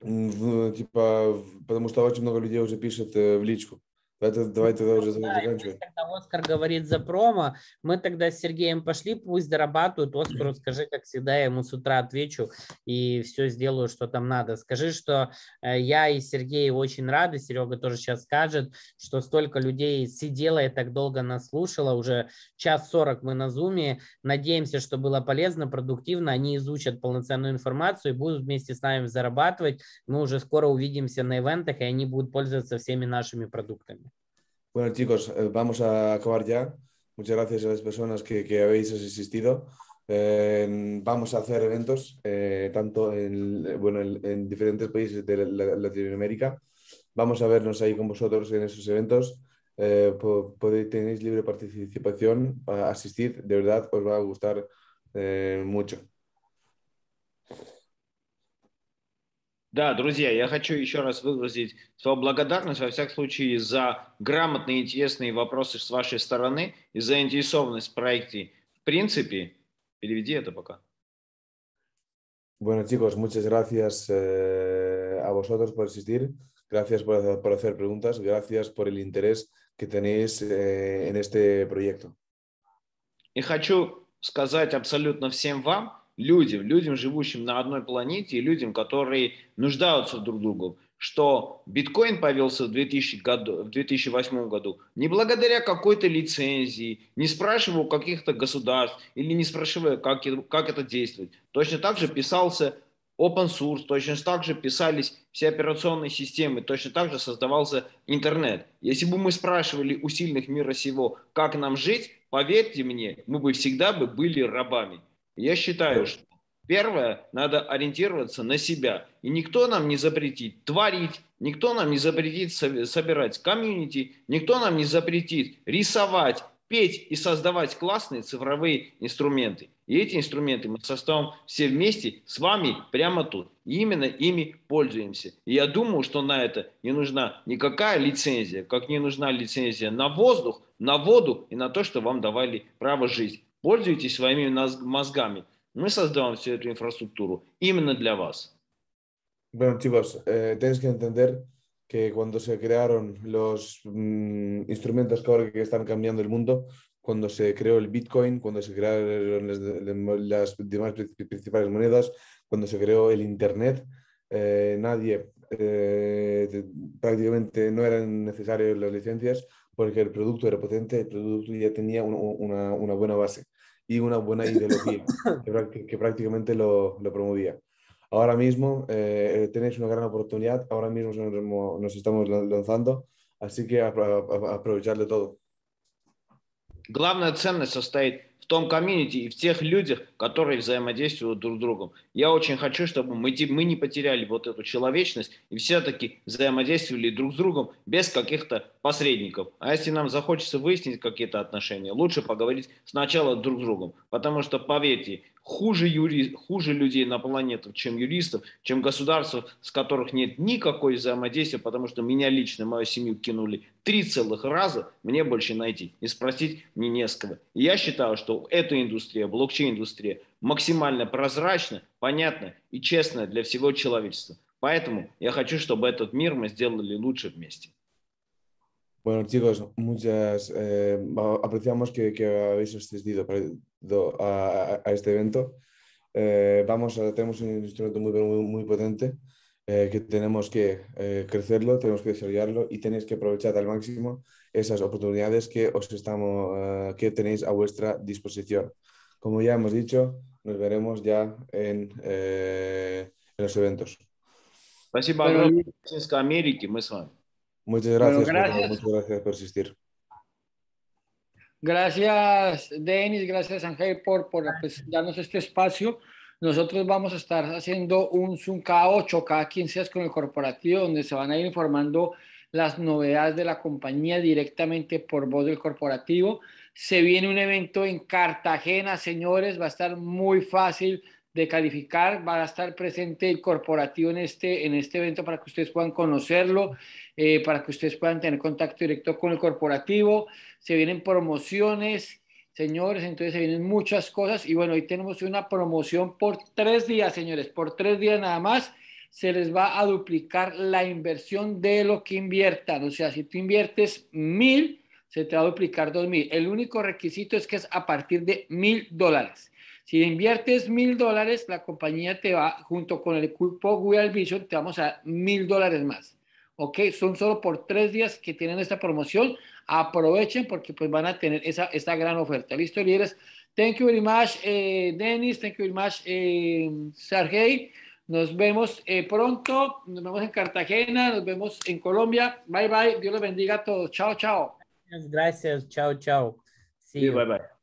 типа, потому что очень много людей уже пишет э, в личку. Давайте, давайте ну, уже да, заканчиваем. Когда Оскар говорит за промо, мы тогда с Сергеем пошли, пусть дорабатывают. Оскару скажи, как всегда, я ему с утра отвечу и все сделаю, что там надо. Скажи, что э, я и Сергей очень рады, Серега тоже сейчас скажет, что столько людей сидело и так долго нас слушало, уже час сорок мы на зуме. Надеемся, что было полезно, продуктивно. Они изучат полноценную информацию и будут вместе с нами зарабатывать. Мы уже скоро увидимся на ивентах, и они будут пользоваться всеми нашими продуктами. Bueno, chicos, eh, vamos a acabar ya. Muchas gracias a las personas que, que habéis asistido. Eh, vamos a hacer eventos eh, tanto en, bueno, diferentes países de Latinoamérica. Vamos a vernos ahí con vosotros en esos eventos. podéis, tenéis libre participación, para asistir, de verdad os va a gustar mucho. Да, друзья, я хочу еще раз выразить свою благодарность, во всяком случае, за грамотные и интересные вопросы с вашей стороны и заинтересованность в проекте. В принципе, переведи это пока. Bueno, chicos, muchas gracias eh, a vosotros por asistir, gracias por, por, hacer preguntas, gracias por el interés que tenéis eh, en este proyecto. И хочу сказать абсолютно всем вам, людям, людям, живущим на одной планете, и людям, которые нуждаются друг в другу, что биткоин появился в, 2000 году, в 2008 году не благодаря какой-то лицензии, не спрашивая у каких-то государств или не спрашивая, как, как это действует. Точно так же писался open source, точно так же писались все операционные системы, точно так же создавался интернет. Если бы мы спрашивали у сильных мира сего, как нам жить, поверьте мне, мы бы всегда бы были рабами. Я считаю, что первое, надо ориентироваться на себя. И никто нам не запретит творить, никто нам не запретит собирать комьюнити, никто нам не запретит рисовать, петь и создавать классные цифровые инструменты. И эти инструменты мы составим все вместе с вами прямо тут. И именно ими пользуемся. И я думаю, что на это не нужна никакая лицензия, как не нужна лицензия на воздух, на воду и на то, что вам давали право жить. именно Bueno, chicos, eh, que entender que cuando se crearon los mm, instrumentos que ahora están cambiando el mundo, cuando se creó el Bitcoin, cuando se crearon las, demás principales monedas, cuando se creó el Internet, eh, nadie, eh, prácticamente no eran necesarias las licencias, porque el producto era potente, el producto ya tenía una, buena base y una buena ideología que, prácticamente lo, promovía. Ahora mismo eh, tenéis una gran oportunidad, ahora mismo nos, estamos lanzando, así que aprovecharle todo. ценность в том комьюнити и в тех людях, которые взаимодействуют друг с другом. Я очень хочу, чтобы мы, мы не потеряли вот эту человечность и все-таки взаимодействовали друг с другом без каких-то посредников. А если нам захочется выяснить какие-то отношения, лучше поговорить сначала друг с другом. Потому что, поверьте, хуже, юри... хуже людей на планету, чем юристов, чем государств, с которых нет никакой взаимодействия, потому что меня лично, мою семью кинули три целых раза, мне больше найти и спросить мне не с кого. я считаю, что эта индустрия, блокчейн-индустрия максимально прозрачна, понятна и честна для всего человечества. Поэтому я хочу, чтобы этот мир мы сделали лучше вместе. Bueno, chicos, muchas eh, apreciamos que, que habéis asistido. a, este evento. Eh, vamos, tenemos un instrumento muy, muy, muy potente eh, que tenemos que eh, crecerlo, tenemos que desarrollarlo y tenéis que aprovechar al máximo esas oportunidades que, os estamos, que tenéis a vuestra disposición. Como ya hemos dicho, nos veremos ya en, los eventos. Pues muchas gracias, muchas gracias por asistir. Gracias, Denis, gracias, Ángel, por, por pues, darnos este espacio. Nosotros vamos a estar haciendo un Zoom cada 8, cada 15 con el corporativo, donde se van a ir informando las novedades de la compañía directamente por voz del corporativo. Se viene un evento en Cartagena, señores, va a estar muy fácil de calificar, va a estar presente el corporativo en este, en este evento para que ustedes puedan conocerlo, eh, para que ustedes puedan tener contacto directo con el corporativo. Se vienen promociones, señores, entonces se vienen muchas cosas y bueno, hoy tenemos una promoción por tres días, señores, por tres días nada más se les va a duplicar la inversión de lo que inviertan. O sea, si tú inviertes mil, se te va a duplicar dos mil. El único requisito es que es a partir de mil dólares. Si inviertes mil dólares, la compañía te va, junto con el equipo Google Vision, te vamos a mil dólares más. ¿Ok? Son solo por tres días que tienen esta promoción. Aprovechen porque pues van a tener esa, esta gran oferta. ¿Listo, líderes? Thank you very much, eh, Dennis. Thank you very much, eh, Sergey. Nos vemos eh, pronto. Nos vemos en Cartagena. Nos vemos en Colombia. Bye, bye. Dios los bendiga a todos. Chao, chao. Gracias. Chao, chao. Sí, bye, bye.